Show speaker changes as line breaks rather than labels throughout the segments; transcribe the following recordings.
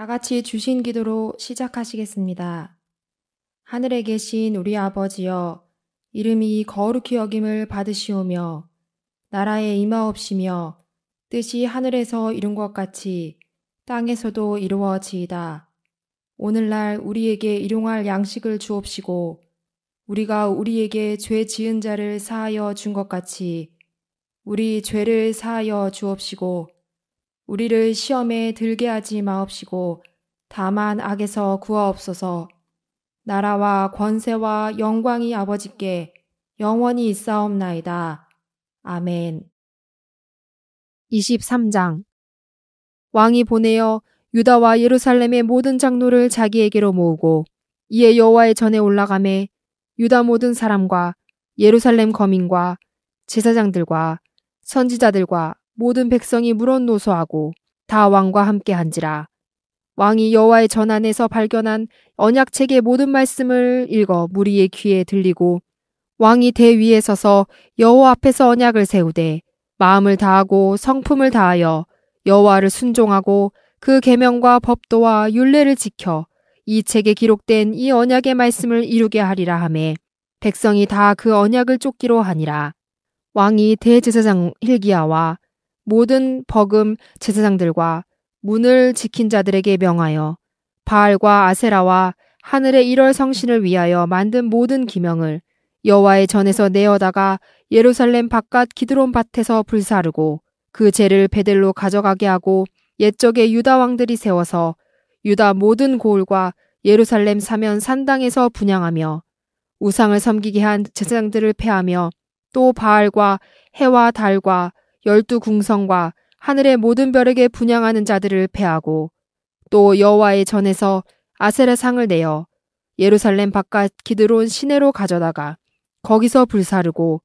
다 같이 주신 기도로 시작하시겠습니다. 하늘에 계신 우리 아버지여, 이름이 거룩히 여김을 받으시오며, 나라에 임하옵시며, 뜻이 하늘에서 이룬 것 같이 땅에서도 이루어지이다. 오늘날 우리에게 일용할 양식을 주옵시고, 우리가 우리에게 죄 지은 자를 사하여 준 것 같이, 우리 죄를 사하여 주옵시고, 우리를 시험에 들게 하지 마옵시고 다만 악에서 구하옵소서 나라와 권세와 영광이 아버지께 영원히 있사옵나이다. 아멘. 23장 왕이 보내어 유다와 예루살렘의 모든 장로를 자기에게로 모으고 이에 여호와의 전에 올라가매 유다 모든 사람과 예루살렘 거민과 제사장들과 선지자들과 모든 백성이 물언노소하고 다 왕과 함께 한지라. 왕이 여호와의 전 안에서 발견한 언약책의 모든 말씀을 읽어 무리의 귀에 들리고 왕이 대위에 서서 여호와 앞에서 언약을 세우되 마음을 다하고 성품을 다하여 여호와를 순종하고 그 계명과 법도와 윤례를 지켜 이 책에 기록된 이 언약의 말씀을 이루게 하리라 하매 백성이 다 그 언약을 쫓기로 하니라 왕이 대제사장 힐기야와 모든 버금 제사장들과 문을 지킨 자들에게 명하여 바알과 아세라와 하늘의 일월 성신을 위하여 만든 모든 기명을 여호와의 전에서 내어다가 예루살렘 바깥 기드론 밭에서 불사르고 그 죄를 베델로 가져가게 하고 옛적의 유다 왕들이 세워서 유다 모든 고을과 예루살렘 사면 산당에서 분양하며 우상을 섬기게 한 제사장들을 패하며 또 바알과 해와 달과 열두 궁성과 하늘의 모든 별에게 분양하는 자들을 패하고 또 여호와의 전에서 아셀의 상을 내어 예루살렘 바깥 기드론 시내로 가져다가 거기서 불사르고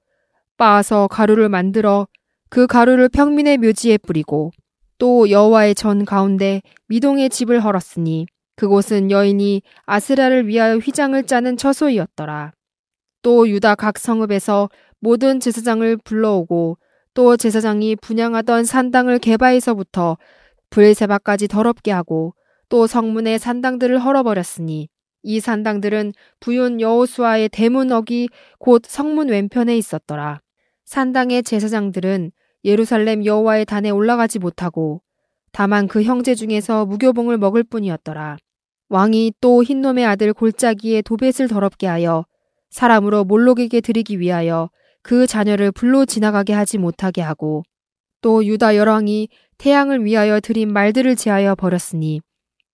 빻아서 가루를 만들어 그 가루를 평민의 묘지에 뿌리고 또 여호와의 전 가운데 미동의 집을 헐었으니 그곳은 여인이 아스라를 위하여 휘장을 짜는 처소이었더라. 또 유다 각 성읍에서 모든 제사장을 불러오고 또 제사장이 분양하던 산당을 개바에서부터 불세바까지 더럽게 하고 또 성문의 산당들을 헐어버렸으니 이 산당들은 부윤 여호수아의 대문 어기 곧 성문 왼편에 있었더라. 산당의 제사장들은 예루살렘 여호와의 단에 올라가지 못하고 다만 그 형제 중에서 무교봉을 먹을 뿐이었더라. 왕이 또 흰놈의 아들 골짜기에 도벳을 더럽게 하여 사람으로 몰록에게 드리기 위하여 그 자녀를 불로 지나가게 하지 못하게 하고 또 유다 열왕이 태양을 위하여 드린 말들을 제하여 버렸으니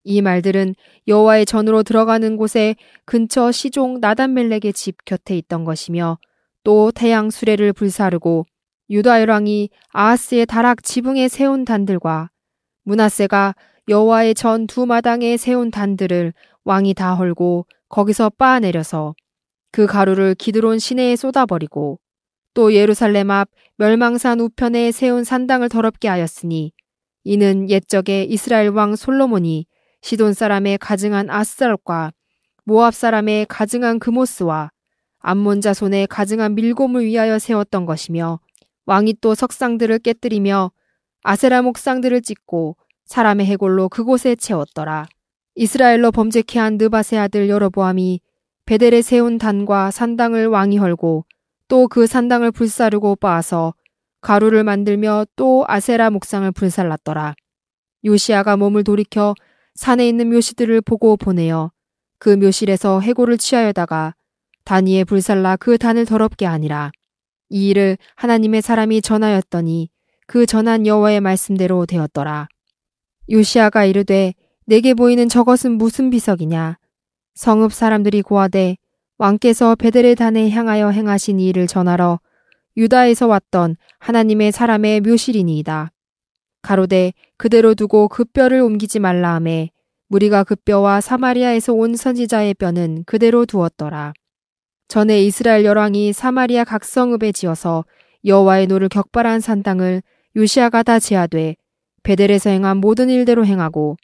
이 말들은 여호와의 전으로 들어가는 곳에 근처 시종 나단멜렉의 집 곁에 있던 것이며 또 태양 수레를 불사르고 유다 열왕이 아하스의 다락 지붕에 세운 단들과 문하세가 여호와의 전 두 마당에 세운 단들을 왕이 다 헐고 거기서 빻아내려서 그 가루를 기드론 시내에 쏟아버리고 또 예루살렘 앞 멸망산 우편에 세운 산당을 더럽게 하였으니 이는 옛적에 이스라엘 왕 솔로몬이 시돈 사람의 가증한 아스살과 모압 사람의 가증한 금오스와 암몬 자손의 가증한 밀곰을 위하여 세웠던 것이며 왕이 또 석상들을 깨뜨리며 아세라 목상들을 찢고 사람의 해골로 그곳에 채웠더라. 이스라엘로 범죄케 한 느바세 아들 여로보암이 베델에 세운 단과 산당을 왕이 헐고 또그 산당을 불사르고 빻아서 가루를 만들며 또 아세라 목상을 불살랐더라. 요시아가 몸을 돌이켜 산에 있는 묘시들을 보고 보내어 그 묘실에서 해골을 취하여다가 단위에 불살라 그 단을 더럽게 아니라 이 일을 하나님의 사람이 전하였더니 그 전한 여호와의 말씀대로 되었더라. 요시아가 이르되 내게 보이는 저것은 무슨 비석이냐? 성읍 사람들이 고하되 왕께서 베델레단에 향하여 행하신 일을 전하러 유다에서 왔던 하나님의 사람의 묘실이니이다. 가로되 그대로 두고 그 뼈를 옮기지 말라 하에 무리가 그 뼈와 사마리아에서 온 선지자의 뼈는 그대로 두었더라. 전에 이스라엘 열왕이 사마리아 각성읍에 지어서 여호와의 노를 격발한 산당을 요시아가 다 제하되 베델에서 행한 모든 일대로 행하고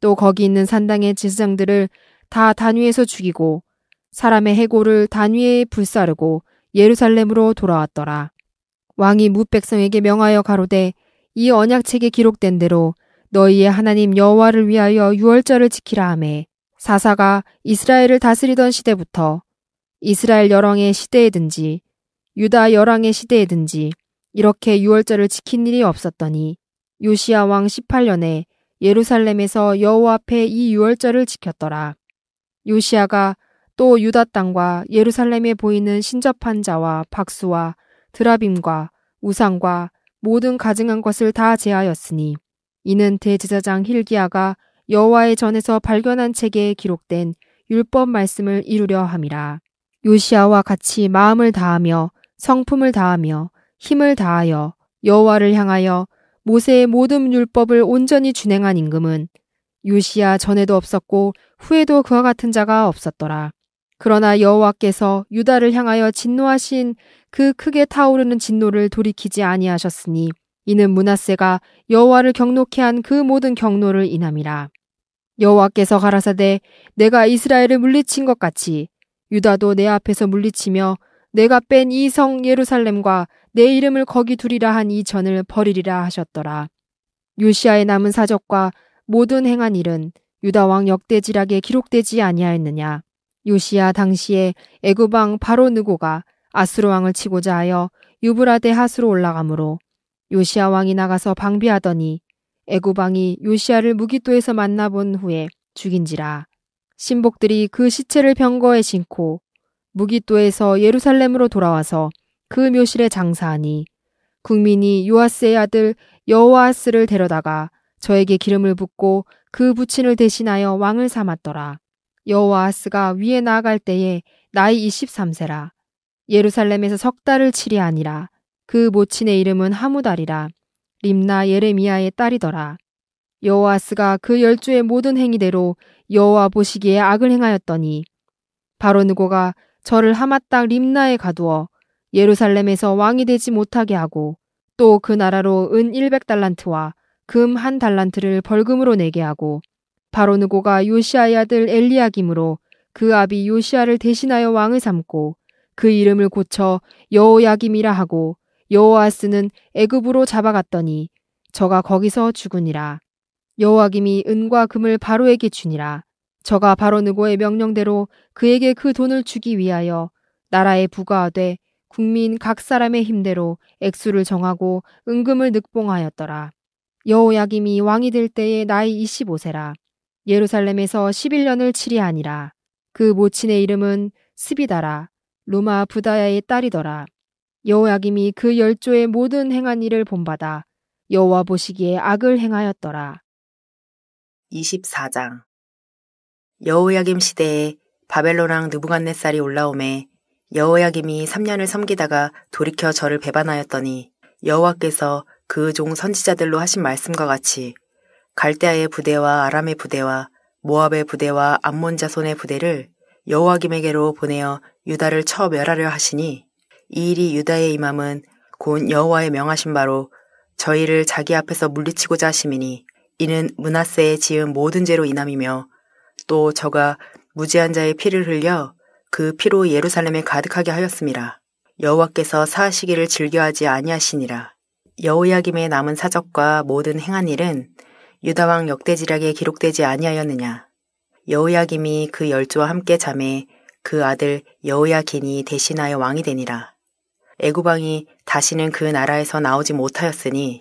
또 거기 있는 산당의 지수장들을 다 단위에서 죽이고 사람의 해골을 단위에 불사르고 예루살렘으로 돌아왔더라. 왕이 무 백성에게 명하여 가로되 이 언약책에 기록된 대로 너희의 하나님 여호와를 위하여 유월절을 지키라 하매 사사가 이스라엘을 다스리던 시대부터 이스라엘 열왕의 시대에든지 유다 열왕의 시대에든지 이렇게 유월절을 지킨 일이 없었더니 요시아왕 18년에 예루살렘에서 여호와 앞에 이 유월절을 지켰더라. 요시아가 또 유다 땅과 예루살렘에 보이는 신접한 자와 박수와 드라빔과 우상과 모든 가증한 것을 다 제하였으니 이는 대제사장 힐기야가 여호와의 전에서 발견한 책에 기록된 율법 말씀을 이루려 함이라. 요시아와 같이 마음을 다하며 성품을 다하며 힘을 다하여 여호와를 향하여 모세의 모든 율법을 온전히 준행한 임금은 요시아 전에도 없었고 후에도 그와 같은 자가 없었더라. 그러나 여호와께서 유다를 향하여 진노하신 그 크게 타오르는 진노를 돌이키지 아니하셨으니 이는 문하세가 여호와를 경록케 한 그 모든 경로를 인함이라. 여호와께서 가라사대 내가 이스라엘을 물리친 것 같이 유다도 내 앞에서 물리치며 내가 뺀 이 성 예루살렘과 내 이름을 거기 두리라 한 이 전을 버리리라 하셨더라. 요시아의 남은 사적과 모든 행한 일은 유다 왕 역대지락에 기록되지 아니하였느냐. 요시야 당시에 에구방 바로누고가 아스로 왕을 치고자 하여 유브라데 하수로 올라가므로 요시야 왕이 나가서 방비하더니 에구방이 요시야를 무기도에서 만나본 후에 죽인지라 신복들이 그 시체를 병거에 싣고 무기도에서 예루살렘으로 돌아와서 그 묘실에 장사하니 국민이 요아스의 아들 여호아스를 데려다가 저에게 기름을 붓고 그 부친을 대신하여 왕을 삼았더라. 여호아스가 위에 나아갈 때에 나이 23세라. 예루살렘에서 석 달을 치리하니라. 그 모친의 이름은 하무달이라. 림나 예레미야의 딸이더라. 여호아스가 그 열주의 모든 행위대로 여호와 보시기에 악을 행하였더니 바로 누고가 저를 하마 땅 림나에 가두어 예루살렘에서 왕이 되지 못하게 하고 또 그 나라로 은 100달란트와 금 한 달란트를 벌금으로 내게 하고 바로느고가 요시아의 아들 엘리야김으로 그 아비 요시아를 대신하여 왕을 삼고 그 이름을 고쳐 여호야김이라 하고 여호아스는 애굽으로 잡아갔더니 저가 거기서 죽으니라. 여호야김이 은과 금을 바로에게 주니라. 저가 바로느고의 명령대로 그에게 그 돈을 주기 위하여 나라에 부과하되 국민 각 사람의 힘대로 액수를 정하고 은금을 늑봉하였더라. 여호야김이 왕이 될 때에 나이 25세라. 예루살렘에서 11년을 치리하니라. 그 모친의 이름은 스비다라. 로마 부다야의 딸이더라. 여호야김이 그 열조의 모든 행한 일을 본받아 여호와 보시기에 악을 행하였더라.
24장 여호야김 시대에 바벨로랑 느부갓네살이 올라오매 여호야김이 3년을 섬기다가 돌이켜 저를 배반하였더니 여호와께서 그 종 선지자들로 하신 말씀과 같이 갈대아의 부대와 아람의 부대와 모압의 부대와 암몬 자손의 부대를 여호와김에게로 보내어 유다를 처 멸하려 하시니 이 일이 유다의 임함은 곧 여호와의 명하신 바로 저희를 자기 앞에서 물리치고자 하심이니 이는 문하세에 지은 모든 죄로 인함이며 또 저가 무지한 자의 피를 흘려 그 피로 예루살렘에 가득하게 하였습니다. 여호와께서 사하시기를 즐겨하지 아니하시니라. 여호야김의 남은 사적과 모든 행한 일은 유다왕 역대지략에 기록되지 아니하였느냐. 여호야김이 그 열주와 함께 잠에 그 아들 여호야긴이 대신하여 왕이 되니라. 애굽왕이 다시는 그 나라에서 나오지 못하였으니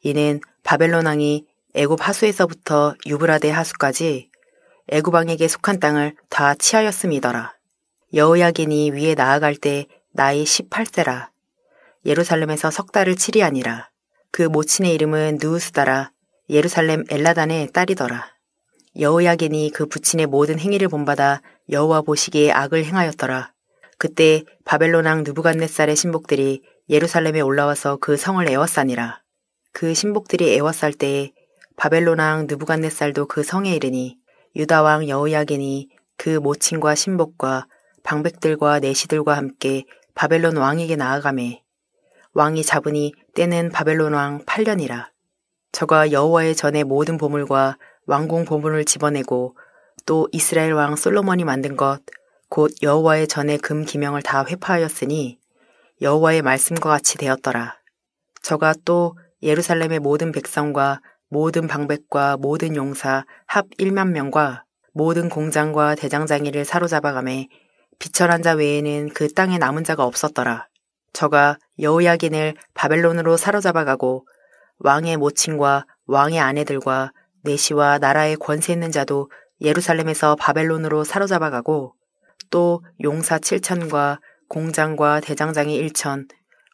이는 바벨론 왕이 애굽 하수에서부터 유브라데 하수까지 애굽 왕에게 속한 땅을 다 치하였음이더라. 여호야긴이 위에 나아갈 때 나이 18세라. 예루살렘에서 석 달을 치리하니라. 그 모친의 이름은 누우스다라 예루살렘 엘라단의 딸이더라. 여호야겐이 그 부친의 모든 행위를 본받아 여호와 보시기에 악을 행하였더라. 그때 바벨론 왕 누부갓네살의 신복들이 예루살렘에 올라와서 그 성을 에워싸니라. 그 신복들이 에워쌀 때에 바벨론 왕 누부갓네살도 그 성에 이르니 유다 왕 여호야겐이 그 모친과 신복과 방백들과 내시들과 함께 바벨론 왕에게 나아가매 왕이 잡으니 때는 바벨론 왕 8년이라. 저가 여호와의 전에 모든 보물과 왕궁 보물을 집어내고 또 이스라엘 왕 솔로몬이 만든 것 곧 여호와의 전에금 기명을 다 회파하였으니 여호와의 말씀과 같이 되었더라. 저가 또 예루살렘의 모든 백성과 모든 방백과 모든 용사 합 1만 명과 모든 공장과 대장장이를 사로잡아가매 비천한 자 외에는 그 땅에 남은 자가 없었더라. 저가 여호야긴을 바벨론으로 사로잡아가고 왕의 모친과 왕의 아내들과 내시와 나라의 권세 있는 자도 예루살렘에서 바벨론으로 사로잡아가고 또 용사 7천과 공장과 대장장이 1천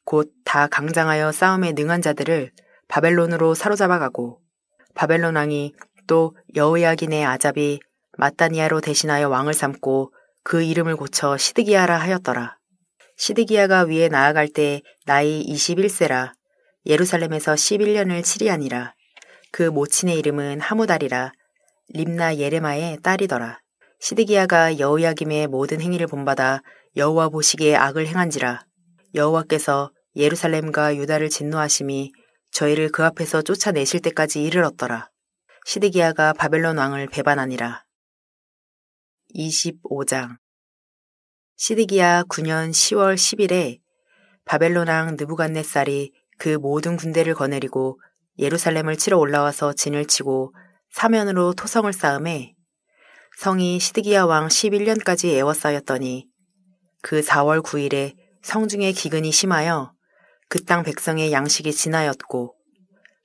곧 다 강장하여 싸움에 능한 자들을 바벨론으로 사로잡아가고 바벨론 왕이 또 여우야긴의 아잡이 마따니아로 대신하여 왕을 삼고 그 이름을 고쳐 시드기야라 하였더라. 시드기야가 위에 나아갈 때 나이 21세라 예루살렘에서 11년을 치리하니라. 그 모친의 이름은 하무달이라. 림나 예레마의 딸이더라. 시드기야가 여호야김의 모든 행위를 본받아 여호와 보시기에 악을 행한지라. 여호와께서 예루살렘과 유다를 진노하심이 저희를 그 앞에서 쫓아내실 때까지 이르렀더라. 시드기야가 바벨론 왕을 배반하니라. 25장 시드기야 9년 10월 10일에 바벨론 왕 느부갓네살이 그 모든 군대를 거느리고 예루살렘을 치러 올라와서 진을 치고 사면으로 토성을 쌓음해 성이 시드기야 왕 11년까지 에워싸였더니 그 4월 9일에 성중에 기근이 심하여 그 땅 백성의 양식이 진하였고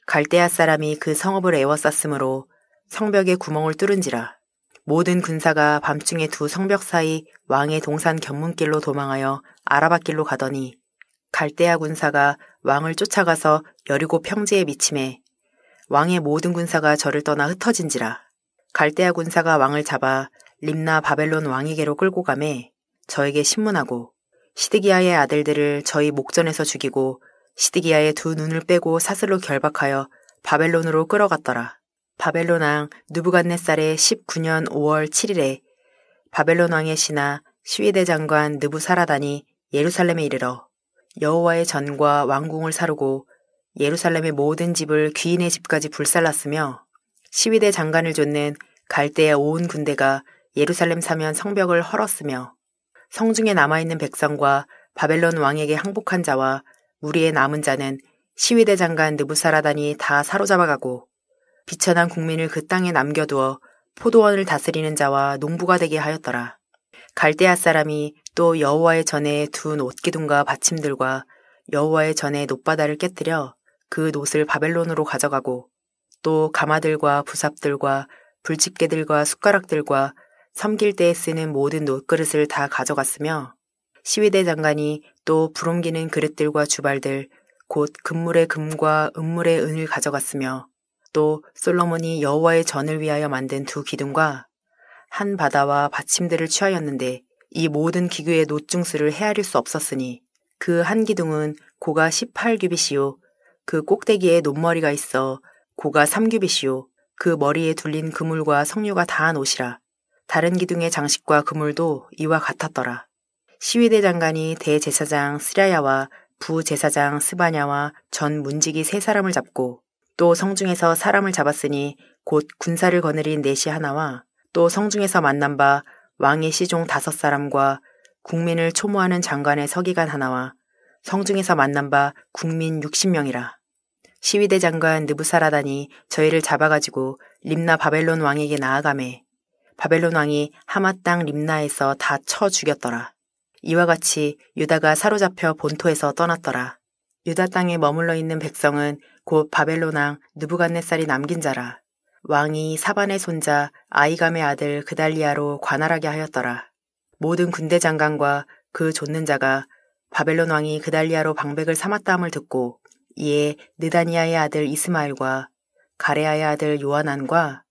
갈대아 사람이 그 성읍을 에워쌌으므로 성벽에 구멍을 뚫은지라 모든 군사가 밤중에 두 성벽 사이 왕의 동산 견문길로 도망하여 아라바 길로 가더니 갈대아 군사가 왕을 쫓아가서 여리고 평지에 미침해 왕의 모든 군사가 저를 떠나 흩어진지라 갈대아 군사가 왕을 잡아 림나 바벨론 왕에게로 끌고 가매 저에게 신문하고 시드기야의 아들들을 저희 목전에서 죽이고 시드기야의 두 눈을 빼고 사슬로 결박하여 바벨론으로 끌어갔더라. 바벨론 왕 누부갓네살의 19년 5월 7일에 바벨론 왕의 신하 시위대 장관 느부사라단이 예루살렘에 이르러 여호와의 전과 왕궁을 사르고 예루살렘의 모든 집을 귀인의 집까지 불살랐으며 시위대 장관을 쫓는 갈대의 온 군대가 예루살렘 사면 성벽을 헐었으며 성중에 남아있는 백성과 바벨론 왕에게 항복한 자와 우리의 남은 자는 시위대 장관 느부사라단이 다 사로잡아가고 비천한 국민을 그 땅에 남겨두어 포도원을 다스리는 자와 농부가 되게 하였더라. 갈대아 사람이 또 여호와의 전에 둔 옷기둥과 받침들과 여호와의 전에 놋바다를 깨뜨려 그 노슬 바벨론으로 가져가고 또 가마들과 부삽들과 불집개들과 숟가락들과 섬길 때에 쓰는 모든 노그릇을다 가져갔으며 시위대 장관이 또부름기는 그릇들과 주발들 곧 금물의 금과 은물의 은을 가져갔으며 또 솔로몬이 여호와의 전을 위하여 만든 두 기둥과 한 바다와 받침들을 취하였는데 이 모든 기교의 노증수를 헤아릴 수 없었으니 그 한 기둥은 고가 18규빗이요. 그 꼭대기에 논머리가 있어 고가 3규빗이요. 그 머리에 둘린 그물과 석류가 다한 옷이라. 다른 기둥의 장식과 그물도 이와 같았더라. 시위대 장관이 대제사장 스랴야와 부제사장 스바냐와 전 문지기 세 사람을 잡고 또 성중에서 사람을 잡았으니 곧 군사를 거느린 넷시 하나와 또 성중에서 만난 바 왕의 시종 다섯 사람과 국민을 초모하는 장관의 서기관 하나와 성중에서 만난 바 국민 60명이라. 시위대 장관 느부사라단이 저희를 잡아가지고 림나 바벨론 왕에게 나아가매 바벨론 왕이 하마 땅 림나에서 다 쳐 죽였더라. 이와 같이 유다가 사로잡혀 본토에서 떠났더라. 유다 땅에 머물러 있는 백성은 곧 바벨론 왕 느부갓네살이 남긴 자라. 왕이 사반의 손자 아이감의 아들 그달리아로 관할하게 하였더라. 모든 군대 장관과 그 줬는 자가 바벨론 왕이 그달리아로 방백을 삼았다함을 듣고 이에 느다니아의 아들 이스마엘과 가레아의 아들 요한안과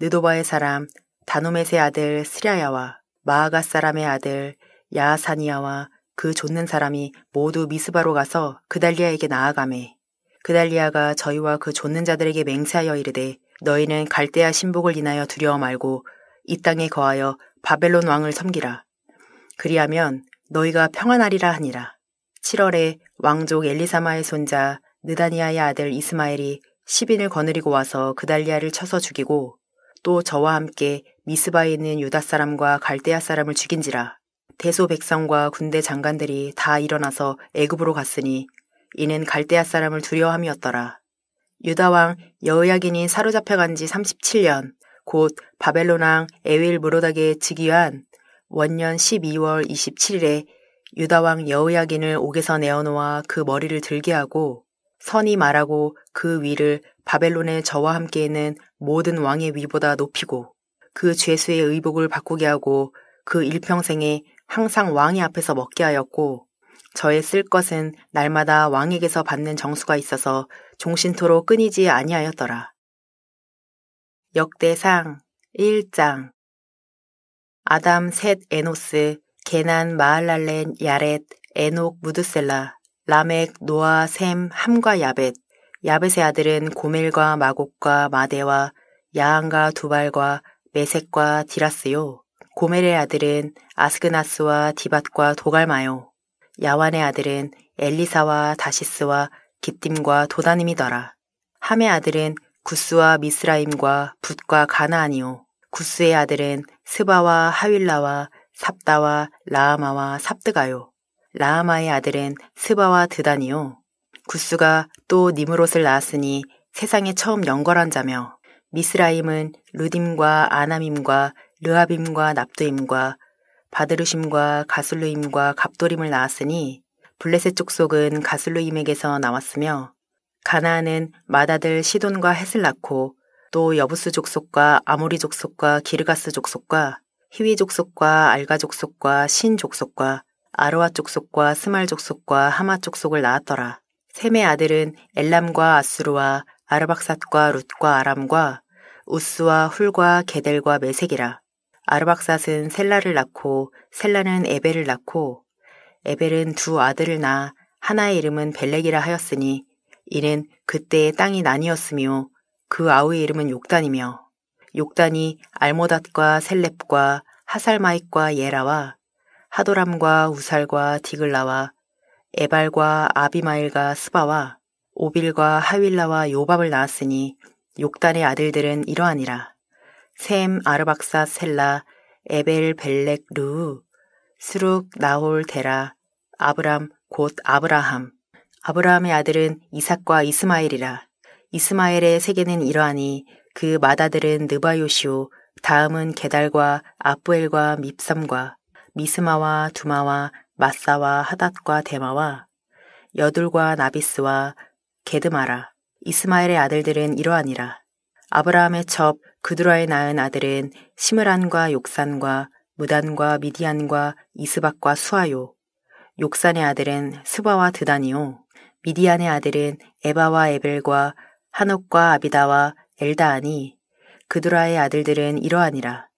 느도바의 사람 다노멧의 아들 스랴야와 마아가 사람의 아들 야사니아와 그 줬는 사람이 모두 미스바로 가서 그달리아에게 나아가매 그달리아가 저희와 그 줬는 자들에게 맹세하여 이르되 너희는 갈대아 신복을 인하여 두려워 말고 이 땅에 거하여 바벨론 왕을 섬기라. 그리하면 너희가 평안하리라 하니라. 7월에 왕족 엘리사마의 손자 느다니아의 아들 이스마엘이 시빈을 거느리고 와서 그달리아를 쳐서 죽이고 또 저와 함께 미스바에 있는 유다 사람과 갈대아 사람을 죽인지라. 대소 백성과 군대 장관들이 다 일어나서 애굽으로 갔으니 이는 갈대아 사람을 두려워함이었더라. 유다왕 여우야긴이 사로잡혀간 지 37년 곧 바벨론왕 에윌 무로닥에 즉위한 원년 12월 27일에 유다왕 여우야긴을 옥에서 내어놓아 그 머리를 들게 하고 선이 말하고 그 위를 바벨론의 저와 함께 있는 모든 왕의 위보다 높이고 그 죄수의 의복을 바꾸게 하고 그 일평생에 항상 왕의 앞에서 먹게 하였고 저의 쓸 것은 날마다 왕에게서 받는 정수가 있어서 종신토로 끊이지 아니하였더라. 역대상 1장 아담 셋 에노스 게난 마할랄렌 야렛 에녹 무드셀라 라멕 노아 셈 함과 야벳 야벳의 아들은 고멜과 마곡과 마대와 야한과 두발과 메색과 디라스요 고멜의 아들은 아스그나스와 디밭과 도갈마요 야완의 아들은 엘리사와 다시스와 기띔과 도다님이더라. 함의 아들은 구스와 미스라임과 붓과 가나아니오. 구스의 아들은 스바와 하윌라와 삽다와 라아마와 삽드가요. 라아마의 아들은 스바와 드다니요. 구스가 또 니므롯을 낳았으니 세상에 처음 연걸한 자며 미스라임은 루딤과 아나임과 르아빔과 납두임과 바드르심과 가슬루임과 갑도림을 낳았으니 블레셋 족속은 가슬루임에게서 나왔으며 가나안은 마다들 시돈과 헷을 낳고 또 여부스 족속과 아모리 족속과 기르가스 족속과 히위 족속과 알가 족속과 신 족속과 아로아 족속과 스말 족속과 하마 족속을 낳았더라. 셈의 아들은 엘람과 아스루와 아르박삿과 룻과 아람과 우스와 훌과 게델과 메색이라. 아르박삿은 셀라를 낳고 셀라는 에벨을 낳고 에벨은 두 아들을 낳아 하나의 이름은 벨렉이라 하였으니 이는 그때의 땅이 나뉘었으며 그 아우의 이름은 욕단이며 욕단이 알모닷과 셀렙과 하살마익과 예라와 하도람과 우살과 디글라와 에발과 아비마일과 스바와 오빌과 하윌라와 요밥을 낳았으니 욕단의 아들들은 이러하니라. 셈, 아르박사, 셀라, 에벨, 벨렉, 루, 스룩, 나홀, 데라, 아브람, 곧 아브라함. 아브라함의 아들은 이삭과 이스마엘이라. 이스마엘의 세계는 이러하니 그 마다들은 느바요시오, 다음은 게달과 아부엘과 밉삼과 미스마와 두마와 마사와 하닷과 데마와 여둘과 나비스와 게드마라. 이스마엘의 아들들은 이러하니라. 아브라함의 첩 그두라에 낳은 아들은 시므란과 욕산과 무단과 미디안과 이스박과 수아요. 욕산의 아들은 스바와 드단이요. 미디안의 아들은 에바와 에벨과 한옥과 아비다와 엘다하니 그두라의 아들들은 이러하니라.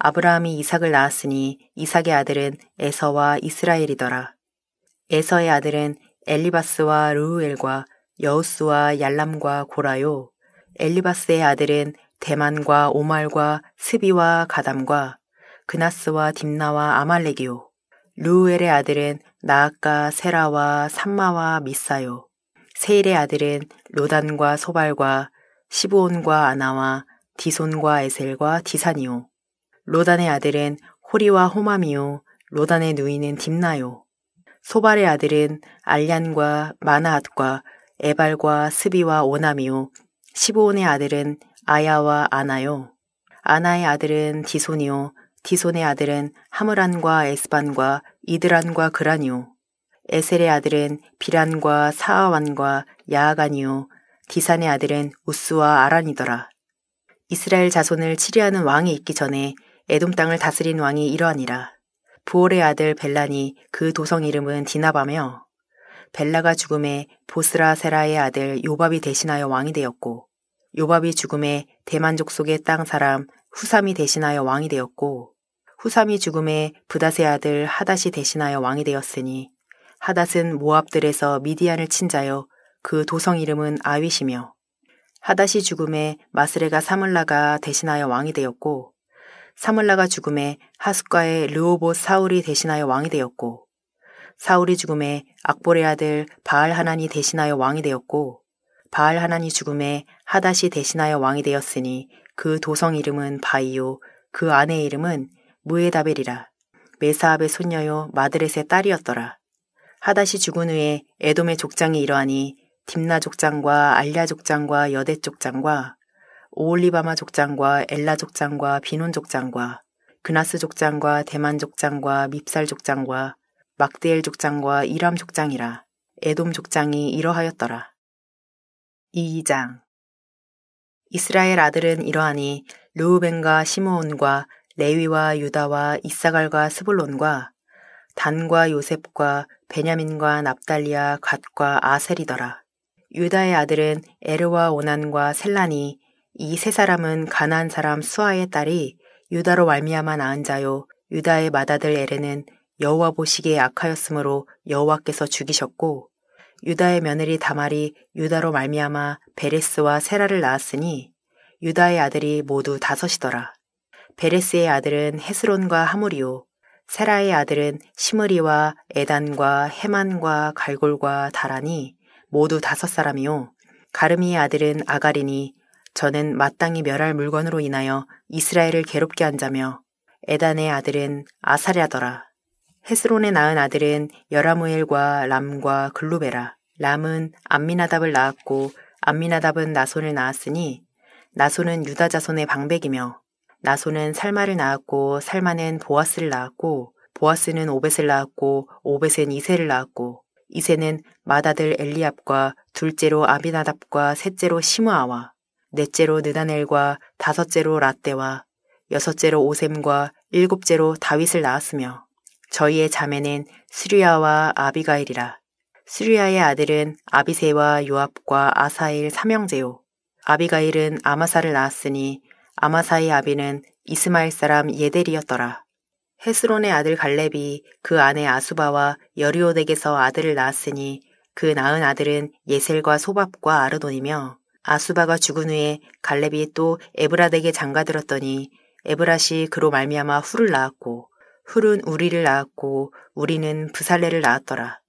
아브라함이 이삭을 낳았으니 이삭의 아들은 에서와 이스라엘이더라. 에서의 아들은 엘리바스와 루엘과 여우스와 얄람과 고라요. 엘리바스의 아들은 대만과 오말과 스비와 가담과 그나스와 딥나와 아말렉이요. 루엘의 아들은 나아까 세라와 산마와 미사요. 세일의 아들은 로단과 소발과 시브온과 아나와 디손과 에셀과 디산이요. 로단의 아들은 호리와 호맘이요. 로단의 누이는 딥나요. 소발의 아들은 알리안과 마나앗과 에발과 스비와 오남이요. 시브온의 아들은 아야와 아나요. 아나의 아들은 디손이요. 디손의 아들은 하므란과 에스반과 이드란과 그라니오. 에셀의 아들은 비란과 사아완과 야아가니오. 디산의 아들은 우스와 아란이더라. 이스라엘 자손을 치리하는 왕이 있기 전에 에돔 땅을 다스린 왕이 이러하니라. 부올의 아들 벨라니그 도성 이름은 디나바며 벨라가 죽음에 보스라 세라의 아들 요밥이 대신하여 왕이 되었고 요밥이 죽음에 대만족 속의 땅 사람 후삼이 대신하여 왕이 되었고 후삼이 죽음에 부다세 아들 하닷이 대신하여 왕이 되었으니 하닷은 모압들에서 미디안을 친 자요 그 도성 이름은 아윗이며 하닷이 죽음에 마스레가 사물라가 대신하여 왕이 되었고 사물라가 죽음에 하숙과의 르오봇 사울이 대신하여 왕이 되었고 사울이 죽음에 악보레 아들 바알 하나니 대신하여 왕이 되었고 바알 하나니 죽음에 하닷이 대신하여 왕이 되었으니 그 도성 이름은 바이오그 아내 이름은 무에다벨이라 메사압의 손녀요 마드렛의 딸이었더라. 하닷이 죽은 후에 에돔의 족장이 이러하니 딥나 족장과 알랴 족장과 여대 족장과 오올리바마 족장과 엘라 족장과 비논 족장과 그나스 족장과 대만 족장과 밉살 족장과 막데엘 족장과 이람 족장이라 에돔 족장이 이러하였더라. 2장 이스라엘 아들은 이러하니 루우벤과 시므온과 레위와 유다와 이사갈과 스불론과 단과 요셉과 베냐민과 납달리아 갓과 아셀이더라. 유다의 아들은 에르와 오난과 셀란이 이 세 사람은 가난안 사람 수아의 딸이 유다로 말미암아 낳은 자요 유다의 맏아들 에르는 여호와 보시기에 악하였으므로 여호와께서 죽이셨고 유다의 며느리 다말이 유다로 말미암아 베레스와 세라를 낳았으니 유다의 아들이 모두 다섯이더라. 베레스의 아들은 헤스론과 하무리오, 세라의 아들은 시므리와 에단과 헤만과 갈골과 다라니 모두 다섯 사람이요. 가르미의 아들은 아가리니 저는 마땅히 멸할 물건으로 인하여 이스라엘을 괴롭게 한 자며 에단의 아들은 아사랴더라. 헤스론에 낳은 아들은 여라무엘과 람과 글루베라. 람은 암미나답을 낳았고 암미나답은 나손을 낳았으니 나손은 유다 자손의 방백이며 나소는 살마를 낳았고 살마는 보아스를 낳았고 보아스는 오벳을 낳았고 오벳은 이세를 낳았고 이세는 마다들 엘리압과 둘째로 아비나답과 셋째로 시므아와 넷째로 느다넬과 다섯째로 라떼와 여섯째로 오셈과 일곱째로 다윗을 낳았으며 저희의 자매는 스리아와 아비가일이라. 스리아의 아들은 아비세와 요압과 아사일 삼형제요. 아비가일은 아마사를 낳았으니 아마사의 아비는 이스마엘 사람 예델이었더라. 헤스론의 아들 갈렙이 그 아내 아수바와 여리오덱에서 아들을 낳았으니 그 낳은 아들은 예셀과 소밥과 아르돈이며 아수바가 죽은 후에 갈렙이 또 에브라덱에 장가들었더니 에브라시 그로 말미암아 후를 낳았고 훌은 우리를 낳았고 우리는 부살레를 낳았더라.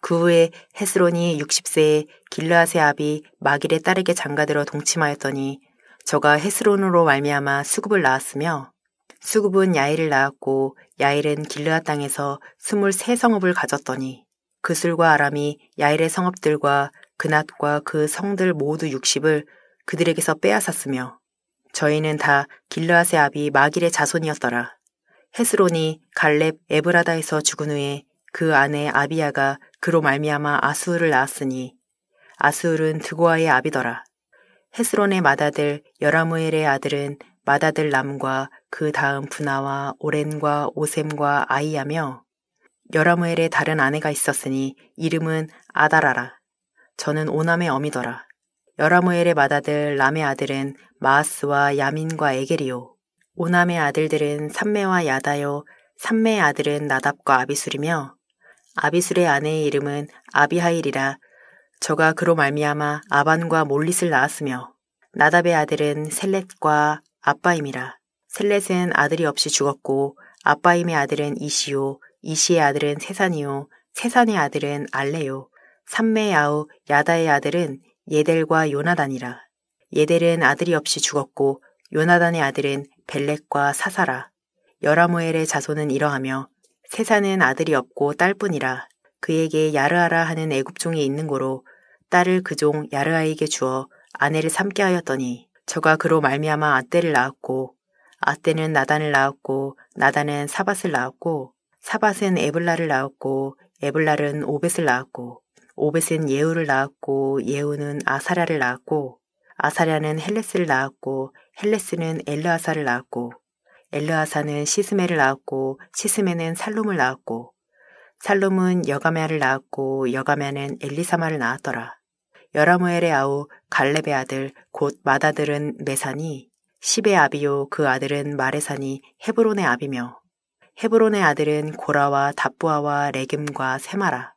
그 후에 헤스론이 60세에 길르앗의 아비 마길의 딸에게 장가들어 동침하였더니 저가 헤스론으로 말미암아 수급을 낳았으며 수급은 야일을 낳았고 야일은 길르앗 땅에서 23 성읍을 가졌더니 그술과 아람이 야일의 성읍들과 그낫과 그 성들 모두 6 0을 그들에게서 빼앗았으며 저희는 다 길르앗의 아비 마길의 자손이었더라. 헤스론이 갈렙 에브라다에서 죽은 후에 그 아내 아비야가 그로 말미암아 아수르를 낳았으니 아수르는 드고아의 아비더라. 헤스론의 맏아들 여라무엘의 아들은 맏아들 남과 그 다음 분하와 오렌과 오셈과 아이야며 여라무엘의 다른 아내가 있었으니 이름은 아다라라. 저는 오남의 어미더라. 여라무엘의 맏아들 람의 아들은 마아스와 야민과 에게리오. 오남의 아들들은 삼매와 야다요. 삼매의 아들은 나답과 아비술이며 아비술의 아내의 이름은 아비하일이라 저가 그로 말미암아 아반과 몰릿을 낳았으며 나답의 아들은 셀렛과 아빠임이라. 셀렛은 아들이 없이 죽었고 아빠임의 아들은 이시요 이시의 아들은 세산이요 세산의 아들은 알레요 삼매야우 야다의 아들은 예델과 요나단이라. 예델은 아들이 없이 죽었고 요나단의 아들은 벨렉과 사사라. 여라모엘의 자손은 이러하며 세산은 아들이 없고 딸뿐이라. 그에게 야르하라 하는 애굽종이 있는 고로 딸을 그 종 야르아에게 주어 아내를 삼게 하였더니 저가 그로 말미암아 아떼를 낳았고 아떼는 나단을 낳았고 나단은 사밭을 낳았고 사밭은 에블라를 낳았고 에블라는 오벳을 낳았고 오벳은 예우를 낳았고 예우는 아사라를 낳았고 아사랴는 헬레스를 낳았고 헬레스는 엘르아사를 낳았고 엘르아사는 시스메를 낳았고 시스메는 살롬을 낳았고 살롬은 여가메아를 낳았고 여가메아는 엘리사마를 낳았더라. 여라무엘의 아우 갈렙의 아들 곧 마다들은 메산이 시베 아비요 그 아들은 마레산이 헤브론의 아비며 헤브론의 아들은 고라와 다부아와 레겜과 세마라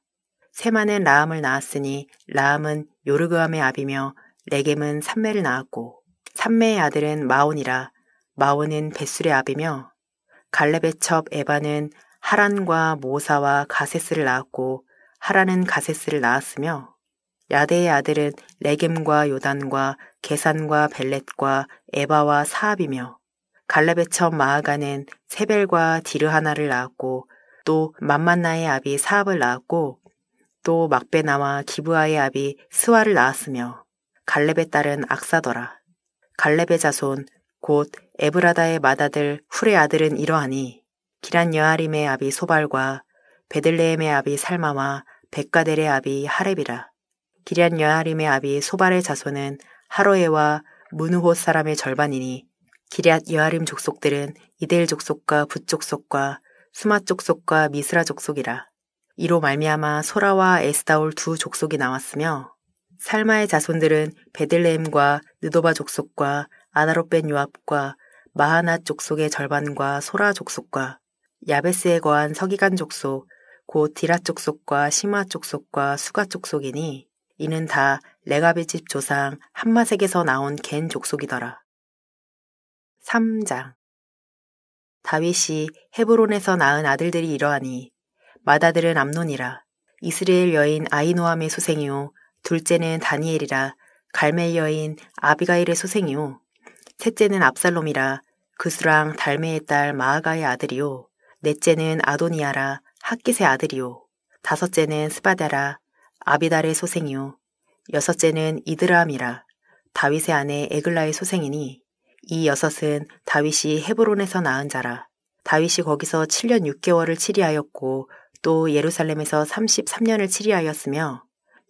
세마는 라함을 낳았으니 라함은 요르그함의 아비며 레겜은 삼매를 낳았고 삼매의 아들은 마온이라 마온은 베술의 아비며 갈렙의 첩 에바는 하란과 모사와 가세스를 낳았고 하란은 가세스를 낳았으며 라데의 아들은 레겜과 요단과 계산과 벨렛과 에바와 사합이며 갈렙베첫 마아가는 세벨과 디르하나를 낳았고 또 맘만나의 아비 사합을 낳았고 또 막베나와 기브아의 아비 스와를 낳았으며 갈렙의 딸은 악사더라. 갈렙의 자손 곧 에브라다의 맏아들 훌의 아들은 이러하니 기란 여아림의 아비 소발과 베들레헴의 아비 살마와 백가델의 아비 하렙이라. 기리안 여아림의 아비 소발의 자손은 하로에와 문우호 사람의 절반이니 기리앗 여아림 족속들은 이데일 족속과 붓 족속과 수마 족속과 미스라 족속이라. 이로 말미암아 소라와 에스다올 두 족속이 나왔으며 살마의 자손들은 베들레헴과 느도바 족속과 아나롯벤 요압과 마하나 족속의 절반과 소라 족속과 야베스에 거한 서기관 족속 곧 디라 족속과 시마 족속과 수가 족속이니 이는 다레가의집 조상 한마색에서 나온 겐 족속이더라. 3장 다윗이 헤브론에서 낳은 아들들이 이러하니 마다들은 암론이라 이스라엘 여인 아이노함의 소생이요 둘째는 다니엘이라 갈멜 여인 아비가일의 소생이요 셋째는 압살롬이라 그수랑 달메의 딸 마아가의 아들이요 넷째는 아도니아라 학깃의 아들이요 다섯째는 스바다라 아비달의 소생이요 여섯째는 이드라함이라 다윗의 아내 에글라의 소생이니 이 여섯은 다윗이 헤브론에서 낳은 자라 다윗이 거기서 7년 6개월을 치리하였고 또 예루살렘에서 33년을 치리하였으며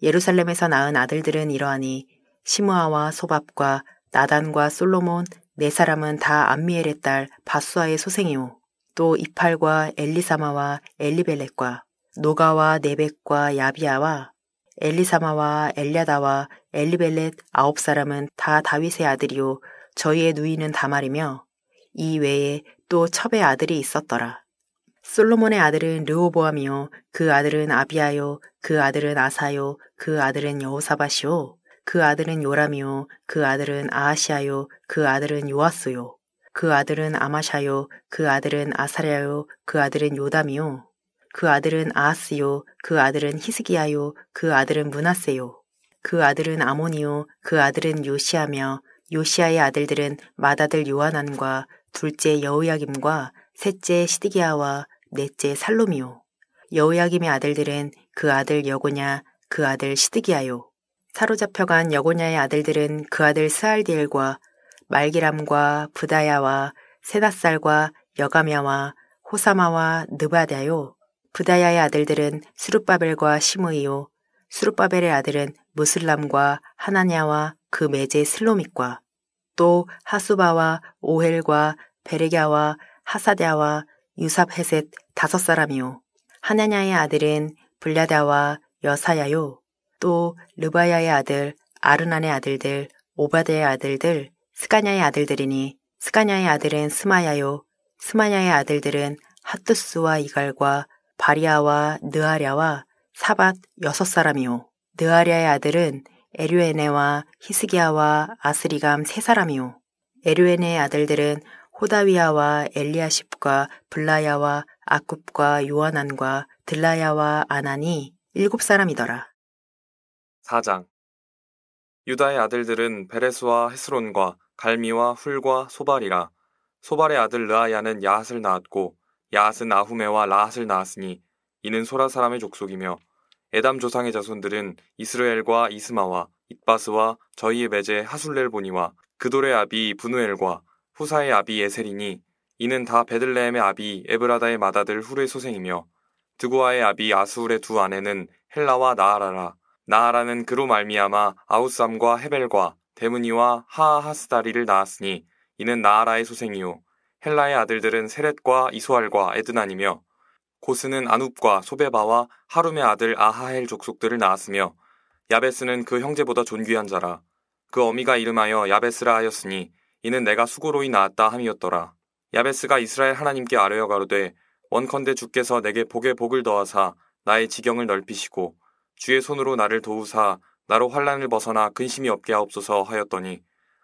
예루살렘에서 낳은 아들들은 이러하니 시므아와 소밥과 나단과 솔로몬 네 사람은 다 암미엘의 딸 바수아의 소생이요 또 이팔과 엘리사마와 엘리벨렛과 노가와 네벡과 야비아와 엘리사마와 엘리아다와 엘리벨렛 아홉 사람은 다 다윗의 아들이요 저희의 누이는 다말이며 이 외에 또 첩의 아들이 있었더라. 솔로몬의 아들은 르오보암이요그 아들은 아비아요 그 아들은 아사요 그 아들은 여호사밧이요 그 아들은 요람이요 그 아들은 아하시아요 그 아들은 요아스요 그 아들은 아마샤요 그 아들은 아사랴요 그 아들은 요담이요 그 아들은 아하스요, 그 아들은 히스기야요, 그 아들은 문하세요. 그 아들은 아모니요, 그 아들은 요시아며 요시아의 아들들은 맏아들 요하난과 둘째 여우야김과 셋째 시디기야와 넷째 살롬이요. 여우야김의 아들들은 그 아들 여고냐, 그 아들 시드기야요. 사로잡혀간 여고냐의 아들들은 그 아들 스알디엘과 말기람과 부다야와 세다살과 여가야와 미 호사마와 느바다요. 부다야의 아들들은 수룹바벨과 시므이요 수룹바벨의 아들은 무슬람과 하나냐와 그 매제 슬로믹과 또 하수바와 오헬과 베레갸와 하사랴와 유삽헤셋 다섯 사람이요 하나냐의 아들은 블라다와 여사야요 또 르바야의 아들 아르난의 아들들 오바데의 아들들 스가냐의 아들들이니 스가냐의 아들은 스마야요 스마냐의 아들들은 하투스와 이갈과 바리아와 느아랴와 사밧 여섯 사람이요. 느아랴의 아들은 에류에네와 히스기야와 아스리감 세 사람이요. 에류에네의 아들들은 호다위아와 엘리아십과 블라야와 아굽과 요아난과 들라야와 아난이 일곱 사람이더라.
4장 유다의 아들들은 베레스와 헤스론과 갈미와 훌과 소발이라. 소발의 아들 르아야는 야핫을 낳았고 야앗은 아후메와 라앗을 낳았으니 이는 소라 사람의 족속이며 에담 조상의 자손들은 이스라엘과 이스마와 잇바스와 저희의 매제 하술렐보니와 그돌의 아비 분우엘과 후사의 아비 에셀이니 이는 다 베들레헴의 아비 에브라다의 맏아들 후르의 소생이며 드고아의 아비 아수울의 두 아내는 헬라와 나아라라 나아라는 그로 말미암아 아우쌈과 헤벨과 데문이와 하하스다리를 낳았으니 이는 나아라의 소생이요 헬라의 아들들은 세렛과 이소알과 에드난이며 고스는 아눕과 소베바와 하룸의 아들 아하헬 족속들을 낳았으며 야베스는 그 형제보다 존귀한 자라 그 어미가 이름하여 야베스라 하였으니 이는 내가 수고로이 낳았다 함이었더라 야베스가 이스라엘 하나님께 아뢰어 가로되 원컨대 주께서 내게 복에 복을 더하사 나의 지경을 넓히시고 주의 손으로 나를 도우사 나로 환란을 벗어나 근심이 없게 하옵소서 하였더니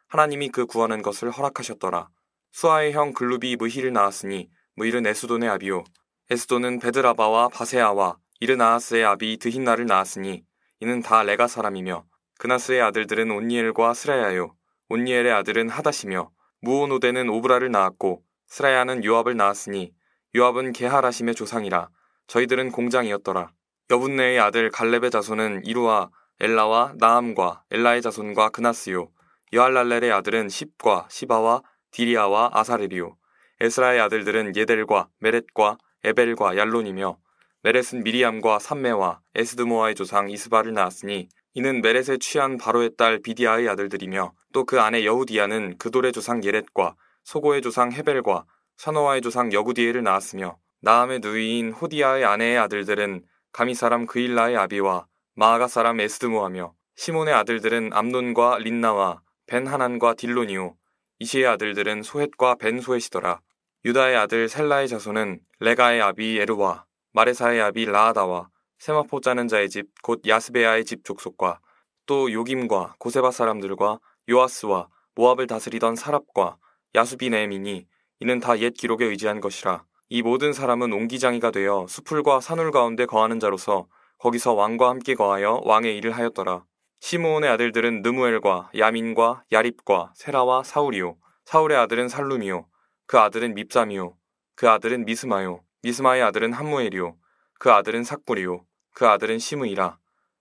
하나님이 그 구하는 것을 허락하셨더라 수아의 형 글루비 무힐을 낳았으니 무힐은 에스돈의 아비요 에스돈은 베드라바와 바세아와 이르나하스의 아비 드힌나를 낳았으니 이는 다 레가 사람이며 그나스의 아들들은 온니엘과 스라야요 온니엘의 아들은 하다시며 무오노대는 오브라를 낳았고 스라야는 요압을 낳았으니 요압은 게하라심의 조상이라 저희들은 공장이었더라 여분네의 아들 갈렙의 자손은 이루와 엘라와 나함과 엘라의 자손과 그나스요 여할랄렐의 아들은 십과 시바와 디리아와 아사레리오, 에스라의 아들들은 예델과 메렛과 에벨과 얄론이며 메렛은 미리암과 삼매와 에스드모아의 조상 이스바를 낳았으니 이는 메렛에 취한 바로의 딸 비디아의 아들들이며 또 그 아내 여우디아는 그돌의 조상 예렛과 소고의 조상 헤벨과 샤노아의 조상 여구디엘을 낳았으며 나함의 누이인 호디아의 아내의 아들들은 가미 사람 그일라의 아비와 마아가 사람 에스드모아며 시몬의 아들들은 암논과 린나와 벤하난과 딜로니오 이시의 아들들은 소헷과 벤소헷이더라. 유다의 아들 셀라의 자손은 레가의 아비 에르와 마레사의 아비 라아다와 세마포 짜는 자의 집 곧 야스베야의 집 족속과 또 요김과 고세바 사람들과 요아스와 모압을 다스리던 사랍과 야수비네민이 이는 다 옛 기록에 의지한 것이라 이 모든 사람은 옹기장이가 되어 수풀과 산울 가운데 거하는 자로서 거기서 왕과 함께 거하여 왕의 일을 하였더라 시므온의 아들들은 느무엘과 야민과 야립과 세라와 사울이요 사울의 아들은 살룸이요 그 아들은 밉삼이요 그 아들은 미스마요 미스마의 아들은 함무엘이요 그 아들은 삭구리요 그 아들은 시므이라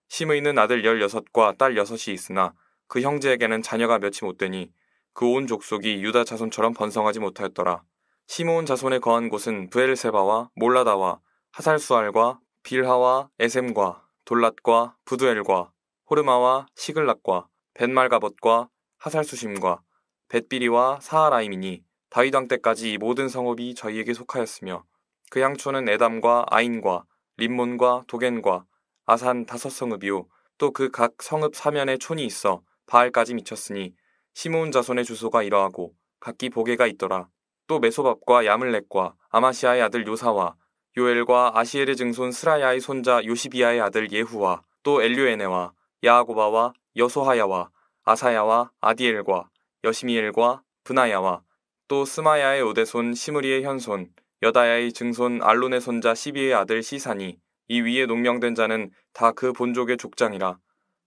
시므이는 아들 1 6과딸6이 있으나 그 형제에게는 자녀가 몇이 못 되니 그 온 족속이 유다 자손처럼 번성하지 못하였더라 시므온 자손에 거한 곳은 부엘세바와 몰라다와 하살수알과 빌하와 에셈과 돌랏과 부두엘과 호르마와 시글락과 벳말가벗과 하살수심과 벳비리와 사하라임이니 다윗 왕 때까지 이 모든 성읍이 저희에게 속하였으며 그 향초는 에담과 아인과 림몬과 도겐과 아산 다섯 성읍이요 또 그 각 성읍 사면에 촌이 있어 바알까지 미쳤으니 시므온 자손의 주소가 이러하고 각기 보게가 있더라 또 메소밥과 야물렉과 아마시아의 아들 요사와 요엘과 아시엘의 증손 스라야의 손자 요시비아의 아들 예후와 또 엘류에네와 야고바와 여소하야와 아사야와 아디엘과 여시미엘과 분하야와 또 스마야의 오대손 시무리의 현손 여다야의 증손 알론의 손자 시비의 아들 시산이 이 위에 농명된 자는 다 그 본족의 족장이라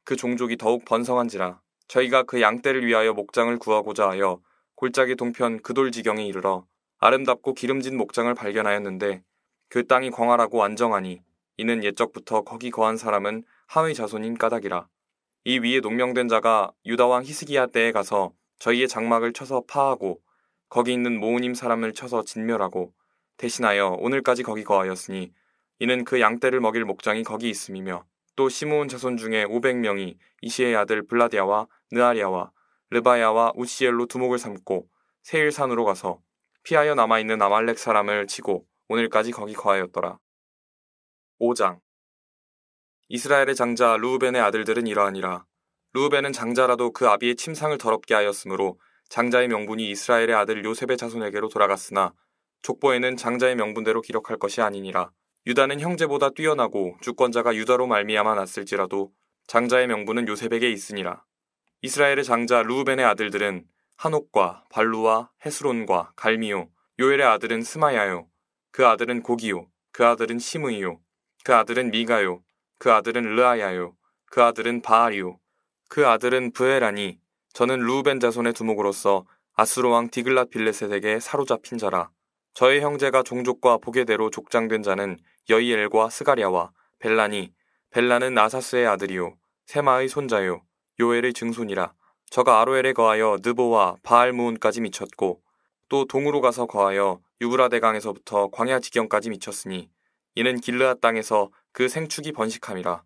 그 종족이 더욱 번성한지라 저희가 그 양떼를 위하여 목장을 구하고자 하여 골짜기 동편 그돌 지경에 이르러 아름답고 기름진 목장을 발견하였는데 그 땅이 광활하고 안정하니 이는 옛적부터 거기 거한 사람은 하위 자손인 까닭이라. 이 위에 농명된 자가 유다왕 히스기야 때에 가서 저희의 장막을 쳐서 파하고 거기 있는 모으님 사람을 쳐서 진멸하고 대신하여 오늘까지 거기 거하였으니 이는 그 양떼를 먹일 목장이 거기 있음이며 또 시므온 자손 중에 500명이 이시의 아들 블라디아와 느아리아와 르바야와 우시엘로 두목을 삼고 세일산으로 가서 피하여 남아있는 아말렉 사람을 치고 오늘까지 거기 거하였더라. 5장 이스라엘의 장자 루우벤의 아들들은 이러하니라. 루우벤은 장자라도 그 아비의 침상을 더럽게 하였으므로 장자의 명분이 이스라엘의 아들 요셉의 자손에게로 돌아갔으나 족보에는 장자의 명분대로 기록할 것이 아니니라. 유다는 형제보다 뛰어나고 주권자가 유다로 말미암아 났을지라도 장자의 명분은 요셉에게 있으니라. 이스라엘의 장자 루우벤의 아들들은 한옥과 발루와 헤스론과 갈미요, 요엘의 아들은 스마야요, 그 아들은 고기요, 그 아들은 시므이요, 그 아들은 미가요, 그 아들은 르아야요. 그 아들은 바알이요. 그 아들은 부에라니 저는 루벤 자손의 두목으로서 아스로 왕디글라 빌레셋에게 사로잡힌 자라. 저의 형제가 종족과 보게대로 족장된 자는 여이엘과 스가리아와 벨라니. 벨라는 아사스의 아들이요. 세마의 손자요. 요엘의 증손이라. 저가 아로엘에 거하여 느보와 바알무온까지 미쳤고 또 동으로 가서 거하여 유브라대강에서부터 광야 지경까지 미쳤으니 이는 길르앗 땅에서 그 생축이 번식함이라.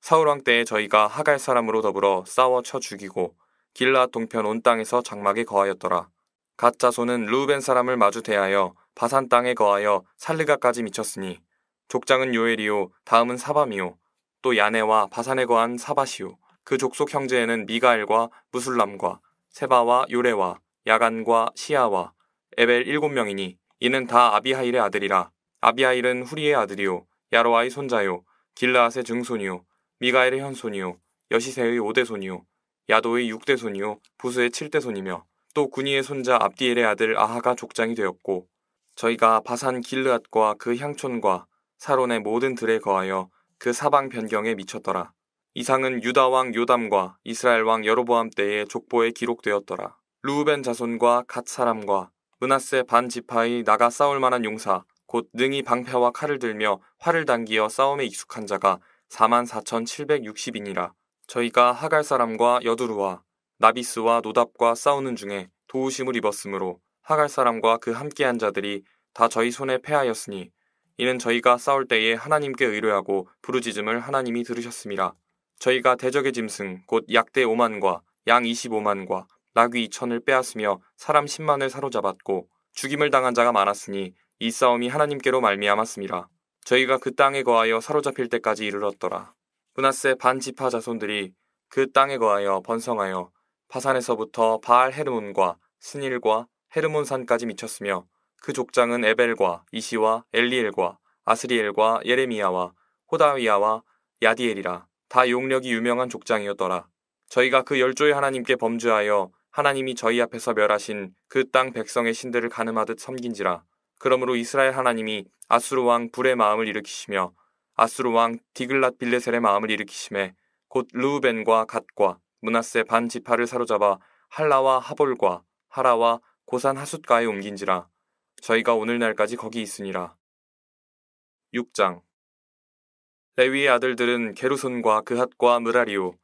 사울왕 때에 저희가 하갈 사람으로 더불어 싸워 쳐 죽이고 길라 동편 온 땅에서 장막에 거하였더라. 가짜손은 루벤 사람을 마주 대하여 바산 땅에 거하여 살르가까지 미쳤으니 족장은 요엘이요 다음은 사밤이요 또 야네와 바산에 거한 사바시요 그 족속 형제에는 미가엘과 무술람과 세바와 요레와 야간과 시아와 에벨 일곱 명이니 이는 다 아비하일의 아들이라 아비하일은 후리의 아들이요 야로아의 손자요 길라앗의 증손이요 미가엘의 현손이요 여시세의 오대손이요 야도의 육대손이요 부수의 칠대손이며 또 군이의 손자 압디엘의 아들 아하가 족장이 되었고 저희가 바산 길르앗과 그 향촌과 사론의 모든 들에 거하여 그 사방 변경에 미쳤더라. 이상은 유다 왕 요담과 이스라엘 왕 여로보암 때의 족보에 기록되었더라. 루우벤 자손과 갓 사람과 은하세반 지파의 나가 싸울 만한 용사 곧 능히 방패와 칼을 들며 활을 당기어 싸움에 익숙한 자가 44,760이니라. 저희가 하갈 사람과 여두루와 나비스와 노답과 싸우는 중에 도우심을 입었으므로 하갈 사람과 그 함께한 자들이 다 저희 손에 패하였으니 이는 저희가 싸울 때에 하나님께 의뢰하고 부르짖음을 하나님이 들으셨습니다. 저희가 대적의 짐승 곧 약대 5만과 양 25만과 나귀 2천을 빼앗으며 사람 10만을 사로잡았고 죽임을 당한 자가 많았으니 이 싸움이 하나님께로 말미암았습니다. 저희가 그 땅에 거하여 사로잡힐 때까지 이르렀더라. 분하세 반 지파 자손들이 그 땅에 거하여 번성하여 파산에서부터 바알 헤르몬과 스닐과 헤르몬산까지 미쳤으며 그 족장은 에벨과 이시와 엘리엘과 아스리엘과 예레미야와 호다위야와 야디엘이라 다 용력이 유명한 족장이었더라. 저희가 그 열조의 하나님께 범죄하여 하나님이 저희 앞에서 멸하신 그 땅 백성의 신들을 가늠하듯 섬긴지라 그러므로 이스라엘 하나님이 아수르 왕 불의 마음을 일으키시며 아수르 왕 디글랏 빌레셀의 마음을 일으키심에 곧 르우벤과 갓과 문하세 반 지파를 사로잡아 할라와 하볼과 하라와 고산 하숫가에 옮긴지라 저희가 오늘날까지 거기 있으니라 6장 레위의 아들들은 게루손과 그핫과 무라리오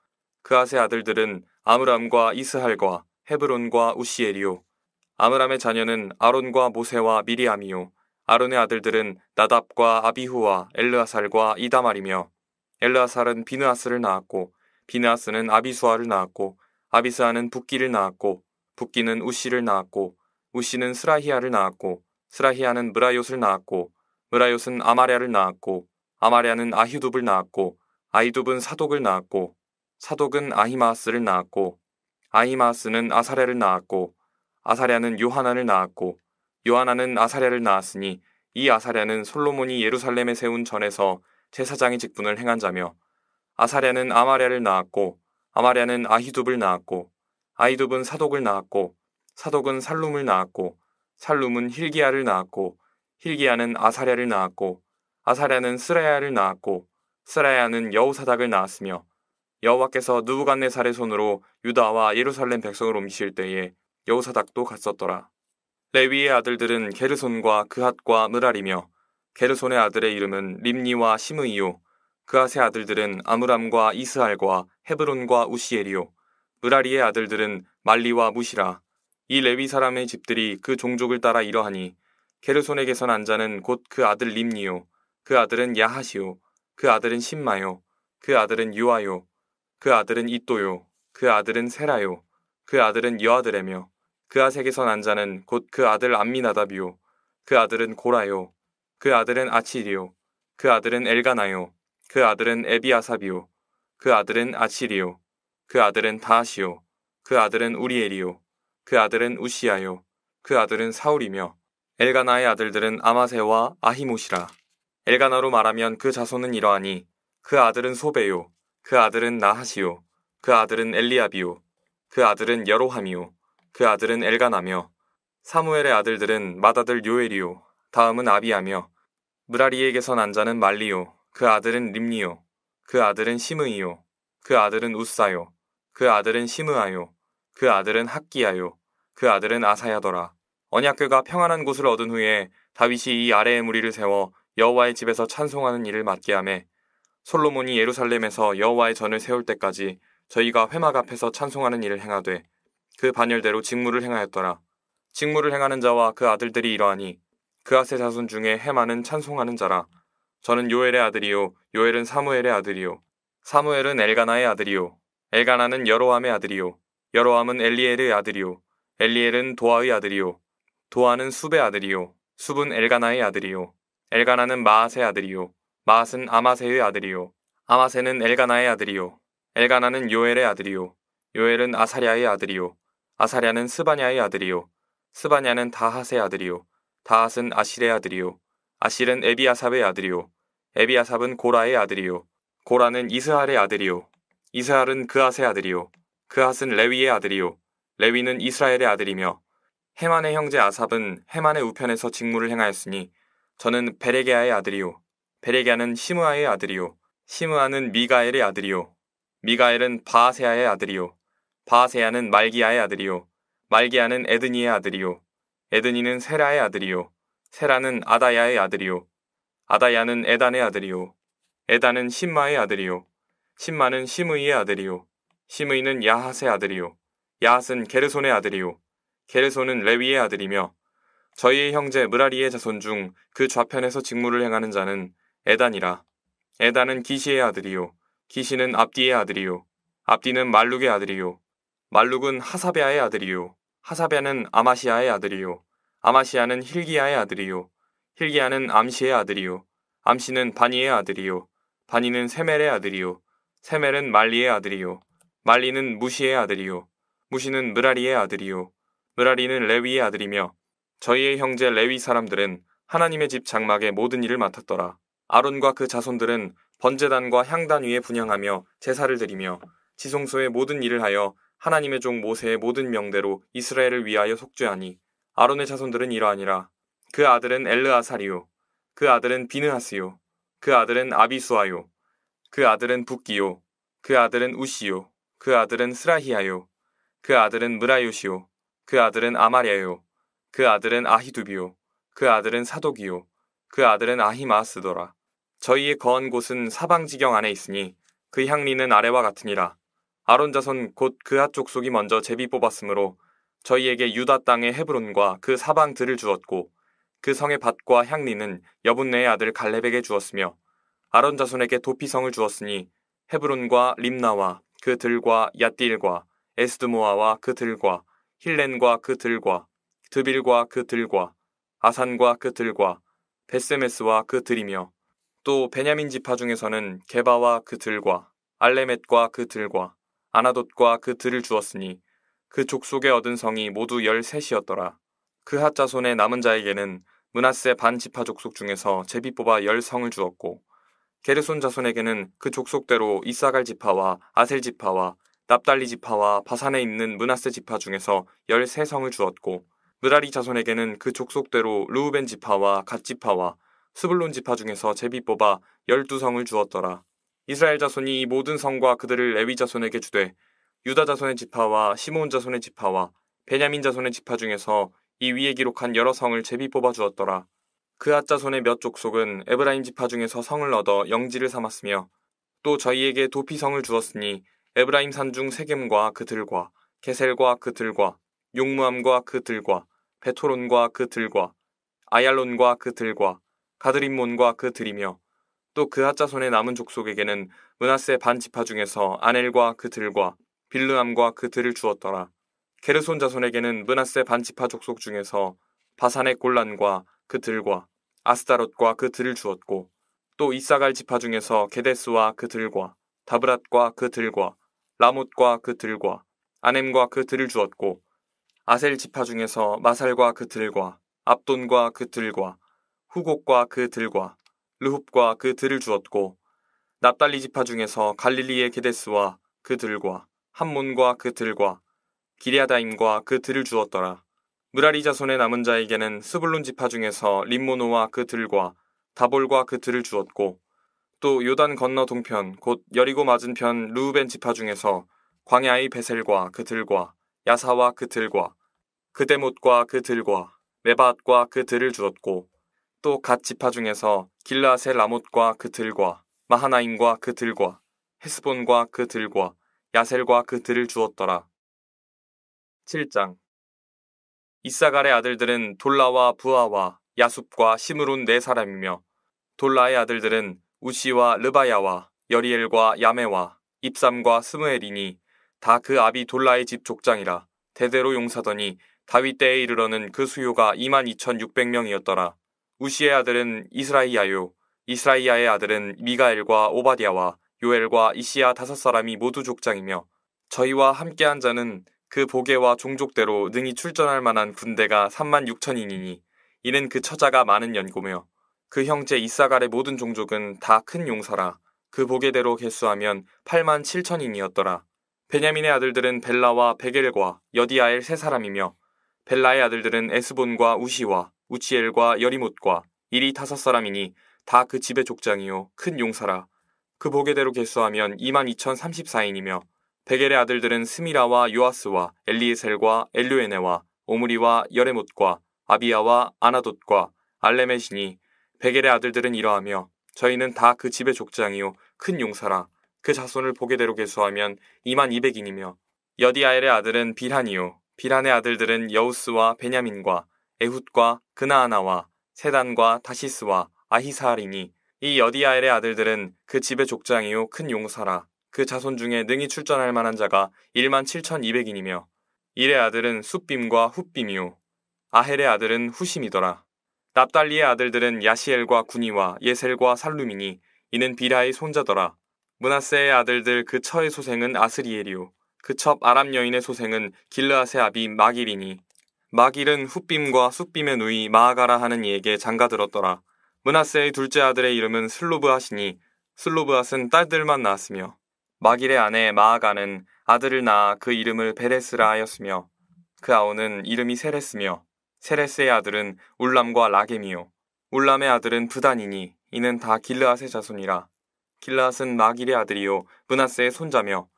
그핫의 아들들은 아므람과 이스할과 헤브론과 우시에리오 아므람의 자녀는 아론과 모세와 미리암이요 아론의 아들들은 나답과 아비후와 엘르아살과 이다말이며 엘르아살은 비느아스를 낳았고 비느아스는 아비수아를 낳았고 아비수아는 북기를 낳았고 북기는 우시를 낳았고 우시는 스라히아를 낳았고 스라히아는 무라요스를 낳았고 무라요스는 아마랴를 낳았고 아마랴는 아히둡을 낳았고 아이둡은 사독을 낳았고 사독은 아히마스를 낳았고 아히마스는 아사랴를 낳았고 아사랴는 요하나를 낳았고 요하나는 아사랴를 낳았으니 이 아사랴는 솔로몬이 예루살렘에 세운 전에서 제사장의 직분을 행한 자며 아사랴는 아마랴를 낳았고 아마랴는 아히둡을 낳았고 아이둡은 사독을 낳았고 사독은 살룸을 낳았고 살룸은 힐기야를 낳았고 힐기야는 아사랴를 낳았고 아사랴는 스라야를 낳았고 스라야는 여우사닥을 낳았으며 여호와께서 누부간네살의 손으로 유다와 예루살렘 백성을 옮기실 때에 여우사닥도 갔었더라. 레위의 아들들은 게르손과 그핫과 느라리며 게르손의 아들의 이름은 림니와 시므이요 그핫의 아들들은 아므람과 이스알과 헤브론과 우시엘이요 느라리의 아들들은 말리와 무시라 이 레위 사람의 집들이 그 종족을 따라 이러하니 게르손에게서 난 자는 곧 그 아들 림니요 그 아들은 야하시요 그 아들은 신마요 그 아들은 유아요 그 아들은 이또요 그 아들은 세라요 그 아들은 여아들에며 그아색에서 난 자는 곧 그 아들 암미나다비오그 아들은 고라요. 그 아들은 아치리오그 아들은 엘가나요. 그 아들은 에비아사비오그 아들은 아치리오그 아들은 다시오그 아들은 우리엘이오그 아들은 우시아요. 그 아들은 사울이며 엘가나의 아들들은 아마세와 아히모시라 엘가나로 말하면 그 자손은 이러하니 그 아들은 소베요. 그 아들은 나하시오그 아들은 엘리아비오그 아들은 여로함이오 그 아들은 엘가나며 사무엘의 아들들은 맏아들 요엘이요 다음은 아비아며 무라리에게서 난 자는 말리요 그 아들은 림니요 그 아들은 시므이요 그 아들은 우사요 그 아들은 시므아요 그 아들은 학기아요그 아들은 아사야더라 언약궤가 평안한 곳을 얻은 후에 다윗이 이 아래의 무리를 세워 여호와의 집에서 찬송하는 일을 맡게 하매 솔로몬이 예루살렘에서 여호와의 전을 세울 때까지 저희가 회막 앞에서 찬송하는 일을 행하되 그 반열대로 직무를 행하였더라. 직무를 행하는 자와 그 아들들이 이러하니 그아세 자손 중에 해마는 찬송하는 자라. 저는 요엘의 아들이요 요엘은 사무엘의 아들이요 사무엘은 엘가나의 아들이요 엘가나는 여로함의 아들이요 여로함은 엘리엘의 아들이요 엘리엘은 도아의 아들이요 도아는 숲의 아들이요 숲은 엘가나의 아들이요 엘가나는 마아세 아들이요 마앗은 아마세의 아들이요 아마세는 엘가나의 아들이요 엘가나는 요엘의 아들이요 요엘은 아사리아의 아들이요 아사랴는 스바냐의 아들이요 스바냐는 다하세 아들이요 다핫은 아실의 아들이요 아실은 에비아삽의 아들이요 에비아삽은 고라의 아들이요 고라는 이스할의 아들이요 이스할은 그핫의 아들이요 그핫은 레위의 아들이요 레위는 이스라엘의 아들이며 헤만의 형제 아삽은 헤만의 우편에서 직무를 행하였으니 저는 베레게아의 아들이요 베레게아는 시므아의 아들이요 시므아는 미가엘의 아들이요 미가엘은 바아세아의 아들이요 바하세아는 말기야의 아들이요 말기야는 에드니의 아들이요 에드니는 세라의 아들이요 세라는 아다야의 아들이요 아다야는 에단의 아들이요 에단은 신마의 아들이요 신마는 심의의 아들이요 심의는 야핫의 아들이요 야핫은 게르손의 아들이요 게르손은 레위의 아들이며 저희의 형제 무라리의 자손 중 그 좌편에서 직무를 행하는 자는 에단이라 에단은 기시의 아들이요 기시는 압디의 아들이요 압디는 말룩의 아들이요 말룩은 하사베아의 아들이요 하사베아는 아마시아의 아들이요 아마시아는 힐기야의 아들이요 힐기야는 암시의 아들이요 암시는 바니의 아들이요 바니는 세멜의 아들이요 세멜은 말리의 아들이요 말리는 무시의 아들이요 무시는 느라리의 아들이요 느라리는 레위의 아들이며 저희의 형제 레위 사람들은 하나님의 집 장막의 모든 일을 맡았더라 아론과 그 자손들은 번제단과 향단 위에 분향하며 제사를 드리며 지성소의 모든 일을 하여 하나님의 종 모세의 모든 명대로 이스라엘을 위하여 속죄하니 아론의 자손들은 이러하니라. 그 아들은 엘르아사리요. 그 아들은 비느하스요. 그 아들은 아비수아요. 그 아들은 북기요. 그 아들은 우시요. 그 아들은 스라히아요. 그 아들은 무라요시요. 그 아들은 아마랴요. 그 아들은 아히두비요. 그 아들은 사독이요. 그 아들은 아히마스더라. 저희의 거한 곳은 사방지경 안에 있으니 그 향리는 아래와 같으니라. 아론 자손 곧 그하 족속이 먼저 제비 뽑았으므로 저희에게 유다 땅의 헤브론과 그 사방 들을 주었고 그 성의 밭과 향리는 여분네의 아들 갈렙에게 주었으며 아론 자손에게 도피성을 주었으니 헤브론과 림나와 그 들과 야딜과 에스드모아와 그 들과 힐렌과 그 들과 드빌과 그 들과 아산과 그 들과 베세메스와 그 들이며 또 베냐민 지파 중에서는 게바와 그 들과 알레멧과 그 들과 아나돗과 그 들을 주었으니 그 족속에 얻은 성이 모두 열셋이었더라. 그 하자손의 남은 자에게는 문하세 반 지파 족속 중에서 제비 뽑아 열 성을 주었고 게르손 자손에게는 그 족속대로 이사갈 지파와 아셀 지파와 납달리 지파와 바산에 있는 문하세 지파 중에서 열 세 성을 주었고 느라리 자손에게는 그 족속대로 루우벤 지파와 갓 지파와 스불론 지파 중에서 제비 뽑아 열두 성을 주었더라. 이스라엘 자손이 모든 성과 그들을 레위 자손에게 주되 유다 자손의 지파와 시몬 자손의 지파와 베냐민 자손의 지파 중에서 이 위에 기록한 여러 성을 제비 뽑아 주었더라. 그앗 자손의 몇 족속은 에브라임 지파 중에서 성을 얻어 영지를 삼았으며 또 저희에게 도피성을 주었으니 에브라임 산 중 세겜과 그들과 게셀과 그들과 용무함과 그들과 베토론과 그들과 아얄론과 그들과 가드림몬과 그들이며 또그 하자손의 남은 족속에게는 문하세 반 지파 중에서 아넬과 그들과 빌르암과 그들을 주었더라. 게르손 자손에게는 문하세 반 지파 족속 중에서 바산의 골란과 그들과 아스타롯과 그들을 주었고 또 이사갈 지파 중에서 게데스와 그들과 다브랏과 그들과 라못과 그들과 아넴과 그들을 주었고 아셀 지파 중에서 마살과 그들과 압돈과 그들과 후곡과 그들과 르홉과 그 들을 주었고 납달리 지파 중에서 갈릴리의 게데스와 그 들과 함몬과 그 들과 기리아다임과 그 들을 주었더라. 무라리 자손의 남은 자에게는 스불론 지파 중에서 림모노와 그 들과 다볼과 그 들을 주었고 또 요단 건너 동편 곧 여리고 맞은편 루우벤 지파 중에서 광야의 베셀과 그 들과 야사와 그 들과 그대못과 그 들과 메바앗과 그 들을 주었고 또갓 지파 중에서 길라앗의 라못과 그들과 마하나임과 그들과 헤스본과 그들과 야셀과 그들을 주었더라. 7장 이사갈의 아들들은 돌라와 부아와 야숲과 시므론 네 사람이며 돌라의 아들들은 우시와 르바야와 여리엘과 야메와 입삼과 스무엘이니 다 그 아비 돌라의 집 족장이라 대대로 용사더니 다윗 때에 이르러는 그 수요가 2 2 6 0명이었더라 우시의 아들은 이스라이야요. 이스라이야의 아들은 미가엘과 오바디아와 요엘과 이시야 다섯 사람이 모두 족장이며 저희와 함께한 자는 그보게와 종족대로 능히 출전할 만한 군대가 3만 6천인이니 이는 그 처자가 많은 연고며 그 형제 이사갈의 모든 종족은 다 큰 용사라 그보게대로 개수하면 8만 7천인이었더라. 베냐민의 아들들은 벨라와 베겔과 여디아엘 세 사람이며 벨라의 아들들은 에스본과 우시와 우치엘과 여리못과 이리 다섯 사람이니 다 그 집의 족장이요 큰 용사라 그 보게대로 개수하면 22,034인이며 베겔의 아들들은 스미라와 요아스와 엘리에셀과 엘류에네와 오므리와 여레못과 아비야와 아나돗과 알레메시니 베겔의 아들들은 이러하며 저희는 다 그 집의 족장이요 큰 용사라 그 자손을 보게대로 개수하면 2만 2 0 0인이며 여디아엘의 아들은 비란이요비란의 아들들은 여우스와 베냐민과 에훗과 그나하나와 세단과 다시스와 아히사하리니 이 여디아엘의 아들들은 그 집의 족장이요 큰 용사라 그 자손 중에 능히 출전할 만한 자가 1만 7,200인이며 이레 아들은 숫빔과 훗빔이요 아헬의 아들은 후심이더라 납달리의 아들들은 야시엘과 군이와 예셀과 살루미니 이는 비라의 손자더라 문하세의 아들들 그 처의 소생은 아스리엘이요 그 첩 아람 여인의 소생은 길르앗의 아비 마길이니 마길은 훗빔과 숫빔의 누이 마아가라 하는 이에게 장가들었더라. 문하세의 둘째 아들의 이름은 슬로브하시니 슬로브앗은 딸들만 낳았으며 마길의 아내 마아가는 아들을 낳아 그 이름을 베레스라 하였으며 그 아우는 이름이 세레스며 세레스의 아들은 울람과 라겜이요 울람의 아들은 부단이니 이는 다 길르앗의 자손이라 길르앗은 마길의 아들이요 문하세의 손자며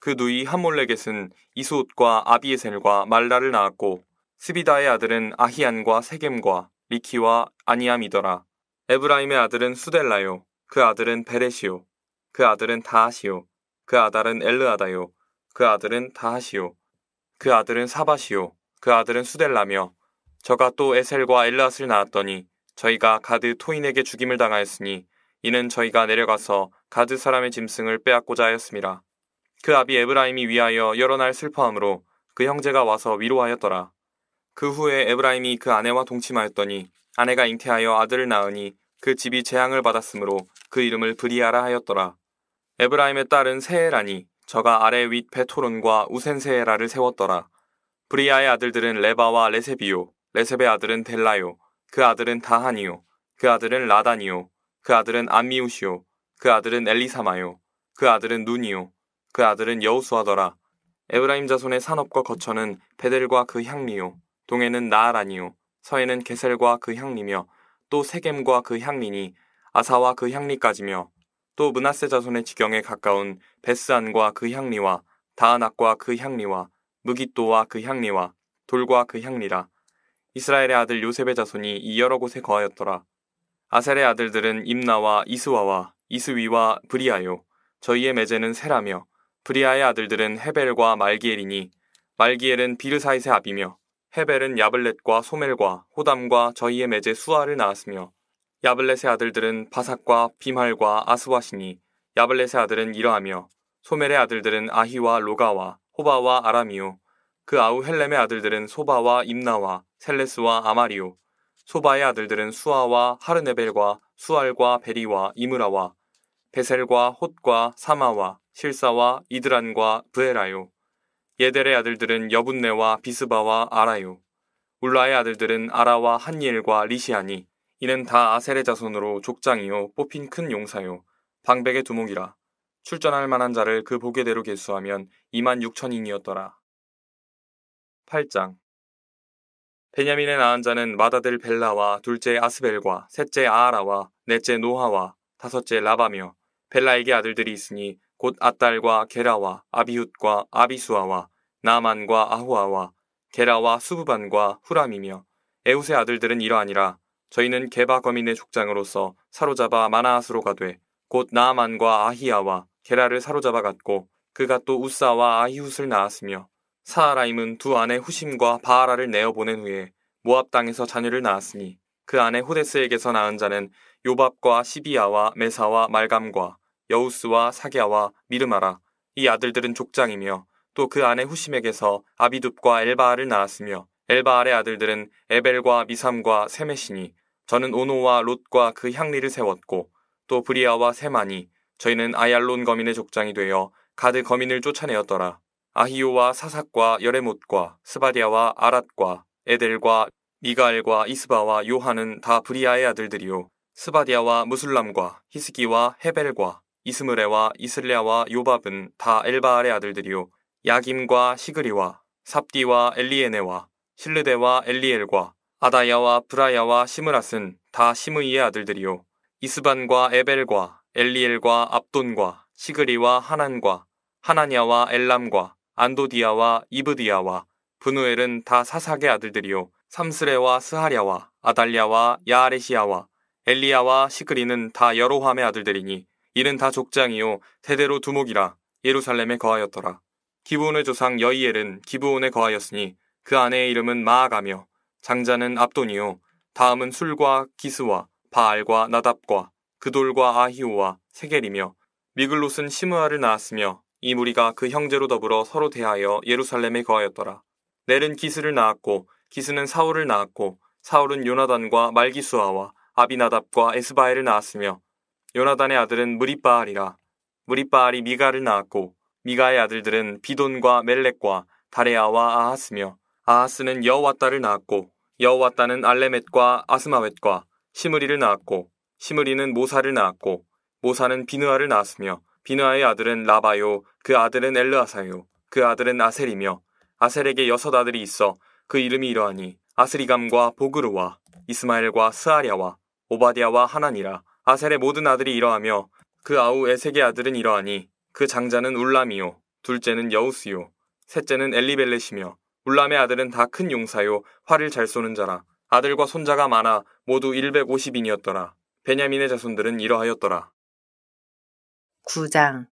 그 누이 함몰레겟은 이수옷과 아비에셀과 말라를 낳았고 스비다의 아들은 아히안과 세겜과 리키와 아니암이더라. 에브라임의 아들은 수델라요. 그 아들은 베레시요. 그 아들은 다하시요. 그 아들은 엘르아다요. 그 아들은 다하시요. 그 아들은 사바시요. 그 아들은 수델라며 저가 또 에셀과 엘르앗을 낳았더니 저희가 가드 토인에게 죽임을 당하였으니 이는 저희가 내려가서 가드 사람의 짐승을 빼앗고자 하였습니다. 그 아비 에브라임이 위하여 여러 날 슬퍼함으로 그 형제가 와서 위로하였더라. 그 후에 에브라임이 그 아내와 동침하였더니 아내가 잉태하여 아들을 낳으니 그 집이 재앙을 받았으므로 그 이름을 브리아라 하였더라. 에브라임의 딸은 세에라니 저가 아래 윗 베토론과 우센세에라를 세웠더라. 브리아의 아들들은 레바와 레세비오레세베 아들은 델라요 그 아들은 다하니요 그 아들은 라다니요그 아들은 안미우시요 그 아들은 엘리사마요 그 아들은 눈이요 그 아들은 여우수하더라. 에브라임 자손의 산업과 거처는 베델과 그 향미요 동해는 나아라니요 서해는 게셀과 그 향리며 또 세겜과 그 향리니 아사와 그 향리까지며 또 문하세 자손의 지경에 가까운 베스안과 그 향리와 다아낙과 그 향리와 무기또와 그 향리와 돌과 그 향리라 이스라엘의 아들 요셉의 자손이 이 여러 곳에 거하였더라 아셀의 아들들은 임나와 이스와와 이스위와 브리아요 저희의 매제는 세라며 브리아의 아들들은 헤벨과 말기엘이니 말기엘은 비르사이세 아비며 헤벨은 야블렛과 소멜과 호담과 저희의 매제 수아를 낳았으며 야블렛의 아들들은 바삭과 비말과 아스와시니 야블렛의 아들은 이러하며 소멜의 아들들은 아히와 로가와 호바와 아라미오 그 아우헬렘의 아들들은 소바와 임나와 셀레스와 아마리오 소바의 아들들은 수아와 하르네벨과 수알과 베리와 이무라와 베셀과 홑과 사마와 실사와 이드란과 브에라요 예델의 아들들은 여분네와 비스바와 아라요. 울라의 아들들은 아라와 한일과 리시아니. 이는 다 아셀의 자손으로 족장이요 뽑힌 큰 용사요 방백의 두목이라. 출전할 만한 자를 그 보게대로 계수하면 2만 6천인이었더라. 8장 베냐민의 낳은 자는 맏아들 벨라와 둘째 아스벨과 셋째 아하라와 넷째 노하와 다섯째 라바며 벨라에게 아들들이 있으니 곧아딸과 게라와 아비훗과 아비수아와 나만과 아후아와 게라와 수부반과 후람이며 에웃의 아들들은 이러하니라 저희는 게바 거민의 족장으로서 사로잡아 마나앗으로 가되 곧 나만과 아히야와 게라를 사로잡아 갔고 그가 또 우사와 아히훗을 낳았으며 사하라임은 두 아내 후심과 바하라를 내어 보낸 후에 모압 땅에서 자녀를 낳았으니 그 아내 호데스에게서 낳은 자는 요밥과 시비아와 메사와 말감과 여우스와 사기아와 미르마라 이 아들들은 족장이며 또 그 아내 후심에게서 아비둡과 엘바알을 낳았으며 엘바알의 아들들은 에벨과 미삼과 세메시니 저는 오노와 롯과 그 향리를 세웠고 또 브리아와 세마니 저희는 아얄론 거민의 족장이 되어 가드 거민을 쫓아내었더라 아히오와 사삭과 여레못과 스바디아와 아랏과 에델과 미가엘과 이스바와 요한은 다 브리아의 아들들이요 스바디아와 무슬람과 히스기와 헤벨과 이스므레와 이슬랴와 요밥은 다 엘바알의 아들들이요 야김과 시그리와 삽디와 엘리에네와 실르데와 엘리엘과 아다야와 브라야와 시므라스다 시므이의 아들들이요 이스반과 에벨과 엘리엘과 압돈과 시그리와 하난과 하나냐와 엘람과 안도디아와 이브디아와 분우엘은 다 사삭의 아들들이요 삼스레와 스하랴와 아달랴와 야아레시아와 엘리야와 시그리는 다 여로함의 아들들이니 이는 다 족장이요 대대로 두목이라 예루살렘에 거하였더라. 기부온의 조상 여이엘은 기부온에 거하였으니 그 아내의 이름은 마아가며 장자는 압돈이요 다음은 술과 기스와 바알과 나답과 그돌과 아히오와 세겔이며 미글롯은 시므아를 낳았으며 이 무리가 그 형제로 더불어 서로 대하여 예루살렘에 거하였더라. 넬은 기스를 낳았고 기스는 사울을 낳았고 사울은 요나단과 말기수아와 아비나답과 에스바엘을 낳았으며 요나단의 아들은 무리빠알이라무리빠알이 미가를 낳았고 미가의 아들들은 비돈과 멜렉과 다레아와 아하스며 아하스는 여와따를 낳았고 여와따는 알레멧과 아스마웻과 시므리를 낳았고 시므리는 모사를 낳았고 모사는 비느아를 낳았으며 비느아의 아들은 라바요 그 아들은 엘르아사요 그 아들은 아셀이며 아셀에게 여섯 아들이 있어 그 이름이 이러하니 아스리감과 보그르와 이스마엘과 스아랴와 오바디아와 하나니라 아셀의 모든 아들이 이러하며 그 아우 에색의 아들은 이러하니 그 장자는 울람이요 둘째는 여우스요 셋째는 엘리벨렛이며 울람의 아들은 다 큰 용사요 활을 잘 쏘는 자라 아들과 손자가 많아 모두 150인이었더라 베냐민의 자손들은 이러하였더라
9장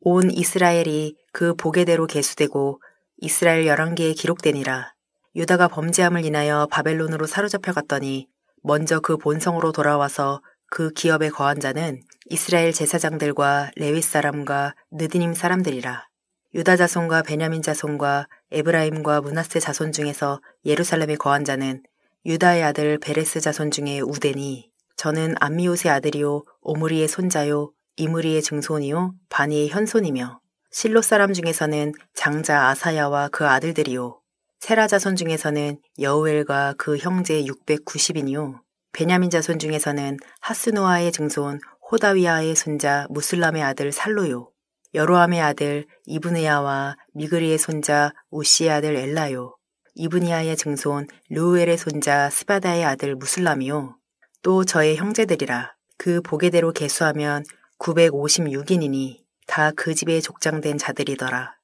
온 이스라엘이 그 보게대로 계수되고 이스라엘 1 1 개에 기록되니라 유다가 범죄함을 인하여 바벨론으로 사로잡혀 갔더니 먼저 그 본성으로 돌아와서 그 기업의 거한자는 이스라엘 제사장들과 레위 사람과 느디님 사람들이라. 유다 자손과 베냐민 자손과 에브라임과 문하세 자손 중에서 예루살렘의 거한자는 유다의 아들 베레스 자손 중에 우대니 저는 암미옷의 아들이요 오므리의 손자요 이므리의 증손이요 바니의 현손이며 실로 사람 중에서는 장자 아사야와 그 아들들이요 세라 자손 중에서는 여우엘과 그 형제 690이니요. 베냐민 자손 중에서는 하스노아의 증손 호다위아의 손자 무슬람의 아들 살로요. 여로함의 아들 이브네아와 미그리의 손자 우시의 아들 엘라요. 이브니아의 증손 루엘의 손자 스바다의 아들 무슬람이요. 또 저의 형제들이라 그 보게대로 계수하면 956인이니 다 그 집에 족장된 자들이더라.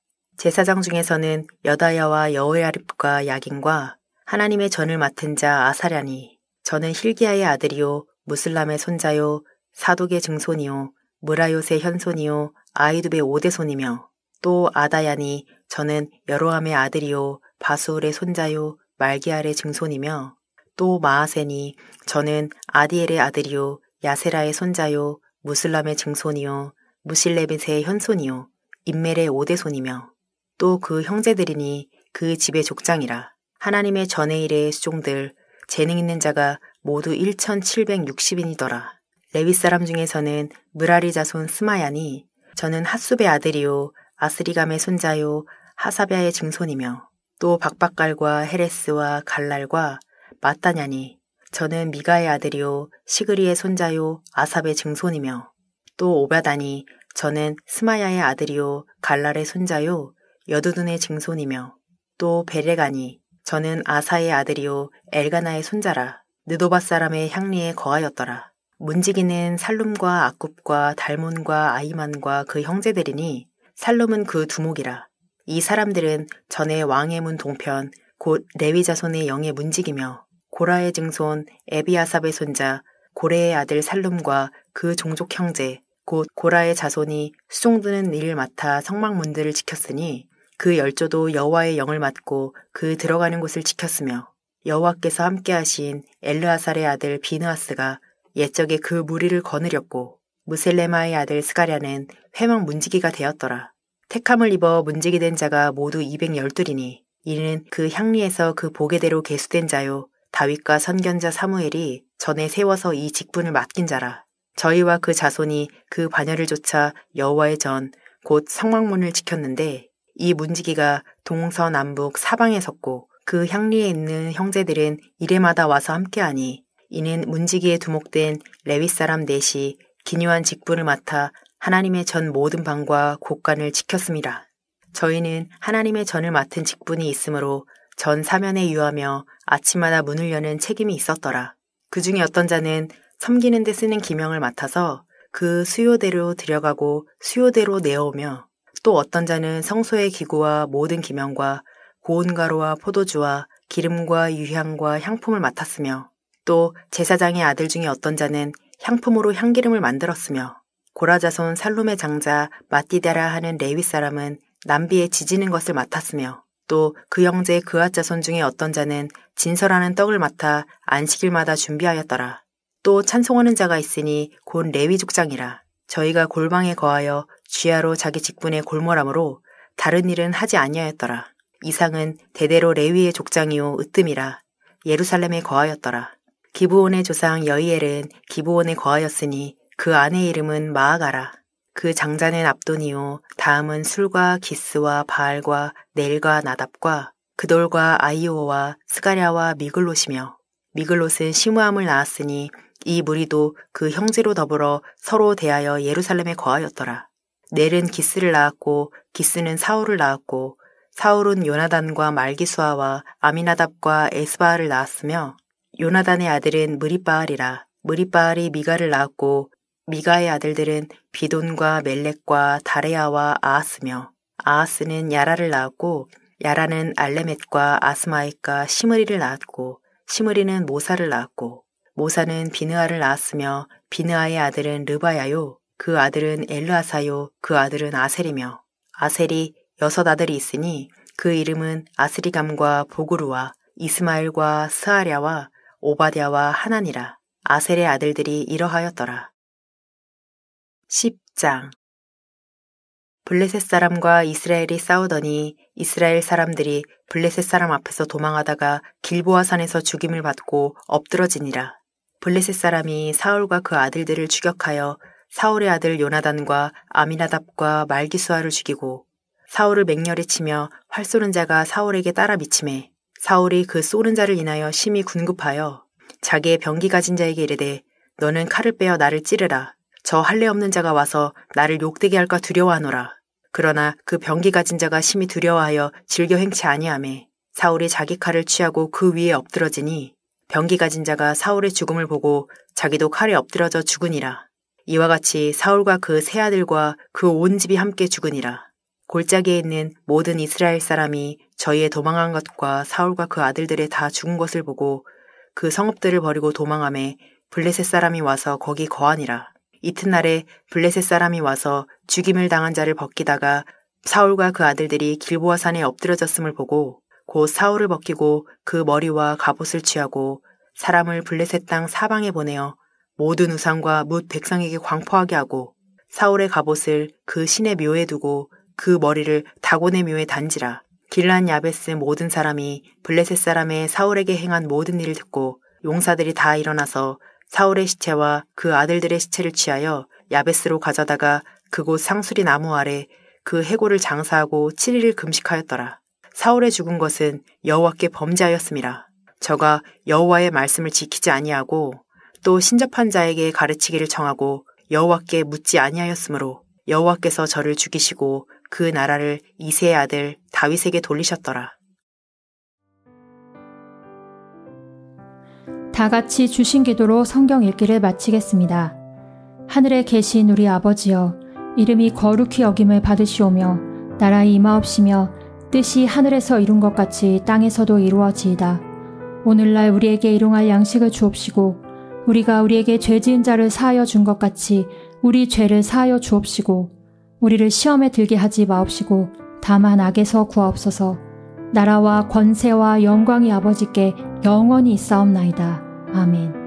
제사장 중에서는 여다야와 여호야립과 야긴과 하나님의 전을 맡은 자 아사랴니 저는 힐기야의 아들이요 무슬람의 손자요 사독의 증손이요 무라요의 현손이요 아이두베 오대손이며 또 아다야니 저는 여로함의 아들이요 바수울의 손자요 말기알의 증손이며 또 마아세니 저는 아디엘의 아들이요 야세라의 손자요 무슬람의 증손이요 무실레벳의 현손이요 인멜의 오대손이며 또그 형제들이니 그 집의 족장이라 하나님의 전의 일의 수종들 재능 있는 자가 모두 1760인이더라. 레위 사람 중에서는 무라리 자손 스마야니 저는 핫숲베 아들이요 아스리감의 손자요 하사베아의 증손이며 또 박박갈과 헤레스와 갈랄과 마따냐니 저는 미가의 아들이요 시그리의 손자요 아삽의 증손이며 또 오바다니 저는 스마야의 아들이요 갈랄의 손자요 여두둔의 증손이며 또 베레가니 저는 아사의 아들이요 엘가나의 손자라 느도바 사람의 향리에 거하였더라. 문지기는 살룸과 아굽과 달몬과 아이만과 그 형제들이니 살룸은 그 두목이라. 이 사람들은 전에 왕의 문 동편 곧 레위 자손의 영의 문지기며 고라의 증손 에비아삽의 손자 고래의 아들 살룸과 그 종족 형제 곧 고라의 자손이 수종드는 일을 맡아 성막문들을 지켰으니 그 열조도 여호와의 영을 맡고 그 들어가는 곳을 지켰으며 여호와께서 함께하신 엘르아살의 아들 비느하스가 옛적에 그 무리를 거느렸고 무셀레마의 아들 스가랴는 회망 문지기가 되었더라. 택함을 입어 문지기 된 자가 모두 212이니 이는 그 향리에서 그 보게대로 계수된 자요 다윗과 선견자 사무엘이 전에 세워서 이 직분을 맡긴 자라. 저희와 그 자손이 그 반열을 쫓아 여호와의 전 곧 성막문을 지켰는데 이 문지기가 동서남북 사방에 섰고 그 향리에 있는 형제들은 이래마다 와서 함께하니 이는 문지기에 두목된 레위 사람 넷이 기묘한 직분을 맡아 하나님의 전 모든 방과 곳간을 지켰습니다. 저희는 하나님의 전을 맡은 직분이 있으므로 전 사면에 유하며 아침마다 문을 여는 책임이 있었더라. 그 중에 어떤 자는 섬기는 데 쓰는 기명을 맡아서 그 수요대로 들여가고 수요대로 내어오며 또 어떤 자는 성소의 기구와 모든 기명과 고온가루와 포도주와 기름과 유향과 향품을 맡았으며 또 제사장의 아들 중에 어떤 자는 향품으로 향기름을 만들었으며 고라자손 살룸의 장자 마띠데라 하는 레위 사람은 남비에 지지는 것을 맡았으며 또 그 형제 그아 자손 중에 어떤 자는 진설하는 떡을 맡아 안식일마다 준비하였더라. 또 찬송하는 자가 있으니 곧 레위 족장이라. 저희가 골방에 거하여 쥐하로 자기 직분에 골몰함으로 다른 일은 하지 아니하였더라. 이상은 대대로 레위의 족장이요 으뜸이라 예루살렘에 거하였더라. 기부온의 조상 여이엘은 기부온에 거하였으니 그 아내 이름은 마아가라. 그 장자는 압돈이요 다음은 술과 기스와 바알과 넬과 나답과 그돌과 아이오와 스가랴와 미글롯이며 미글롯은 시므함을 낳았으니 이 무리도 그 형제로 더불어 서로 대하여 예루살렘에 거하였더라. 넬은 기스를 낳았고 기스는 사울을 낳았고 사울은 요나단과 말기수아와 아미나답과 에스바알을 낳았으며 요나단의 아들은 무리바알이라 무리바알이 미가를 낳았고 미가의 아들들은 비돈과 멜렉과 다레아와 아하스며 아하스는 야라를 낳았고 야라는 알레멧과 아스마이과 시므리를 낳았고 시므리는 모사를 낳았고 모사는 비느아를 낳았으며 비느아의 아들은 르바야요 그 아들은 엘르아사요 그 아들은 아셀이며 아셀이 여섯 아들이 있으니 그 이름은 아스리감과 보그루와 이스마엘과 스아랴와 오바디아와 하나니라 아셀의 아들들이 이러하였더라. 10장 블레셋 사람과 이스라엘이 싸우더니 이스라엘 사람들이 블레셋 사람 앞에서 도망하다가 길보아 산에서 죽임을 받고 엎드러지니라. 블레셋 사람이 사울과 그 아들들을 추격하여 사울의 아들 요나단과 아미나답과 말기수아를 죽이고 사울을 맹렬히 치며 활 쏘는 자가 사울에게 따라 미침해 사울이 그 쏘는 자를 인하여 심히 군급하여 자기의 병기 가진 자에게 이르되 너는 칼을 빼어 나를 찌르라 저 할례 없는 자가 와서 나를 욕되게 할까 두려워하노라 그러나 그 병기 가진 자가 심히 두려워하여 즐겨 행치 아니하매 사울이 자기 칼을 취하고 그 위에 엎드러지니 병기 가진 자가 사울의 죽음을 보고 자기도 칼에 엎드러져 죽으니라 이와 같이 사울과 그 세 아들과 그 온 집이 함께 죽으니라. 골짜기에 있는 모든 이스라엘 사람이 저희의 도망한 것과 사울과 그 아들들의 다 죽은 것을 보고 그 성읍들을 버리고 도망함에 블레셋 사람이 와서 거기 거하니라. 이튿날에 블레셋 사람이 와서 죽임을 당한 자를 벗기다가 사울과 그 아들들이 길보아 산에 엎드려졌음을 보고 곧 사울을 벗기고 그 머리와 갑옷을 취하고 사람을 블레셋 땅 사방에 보내어 모든 우상과 뭇 백성에게 광포하게 하고 사울의 갑옷을 그 신의 묘에 두고 그 머리를 다곤의 묘에 단지라. 길란 야베스 모든 사람이 블레셋 사람의 사울에게 행한 모든 일을 듣고 용사들이 다 일어나서 사울의 시체와 그 아들들의 시체를 취하여 야베스로 가져다가 그곳 상수리 나무 아래 그 해골을 장사하고 7일을 금식하였더라. 사울의 죽은 것은 여호와께 범죄하였습니다. 저가 여호와의 말씀을 지키지 아니하고 또 신접한 자에게 가르치기를 정하고 여호와께 묻지 아니하였으므로 여호와께서 저를 죽이시고 그 나라를 이세의 아들 다윗에게 돌리셨더라.
다 같이 주신 기도로 성경 읽기를 마치겠습니다. 하늘에 계신 우리 아버지여 이름이 거룩히 여김을 받으시오며 나라의 임하옵시며 뜻이 하늘에서 이룬 것 같이 땅에서도 이루어지이다. 오늘날 우리에게 일용할 양식을 주옵시고 우리가 우리에게 죄 지은 자를 사하여 준 것 같이 우리 죄를 사하여 주옵시고 우리를 시험에 들게 하지 마옵시고 다만 악에서 구하옵소서 나라와 권세와 영광이 아버지께 영원히 있사옵나이다. 아멘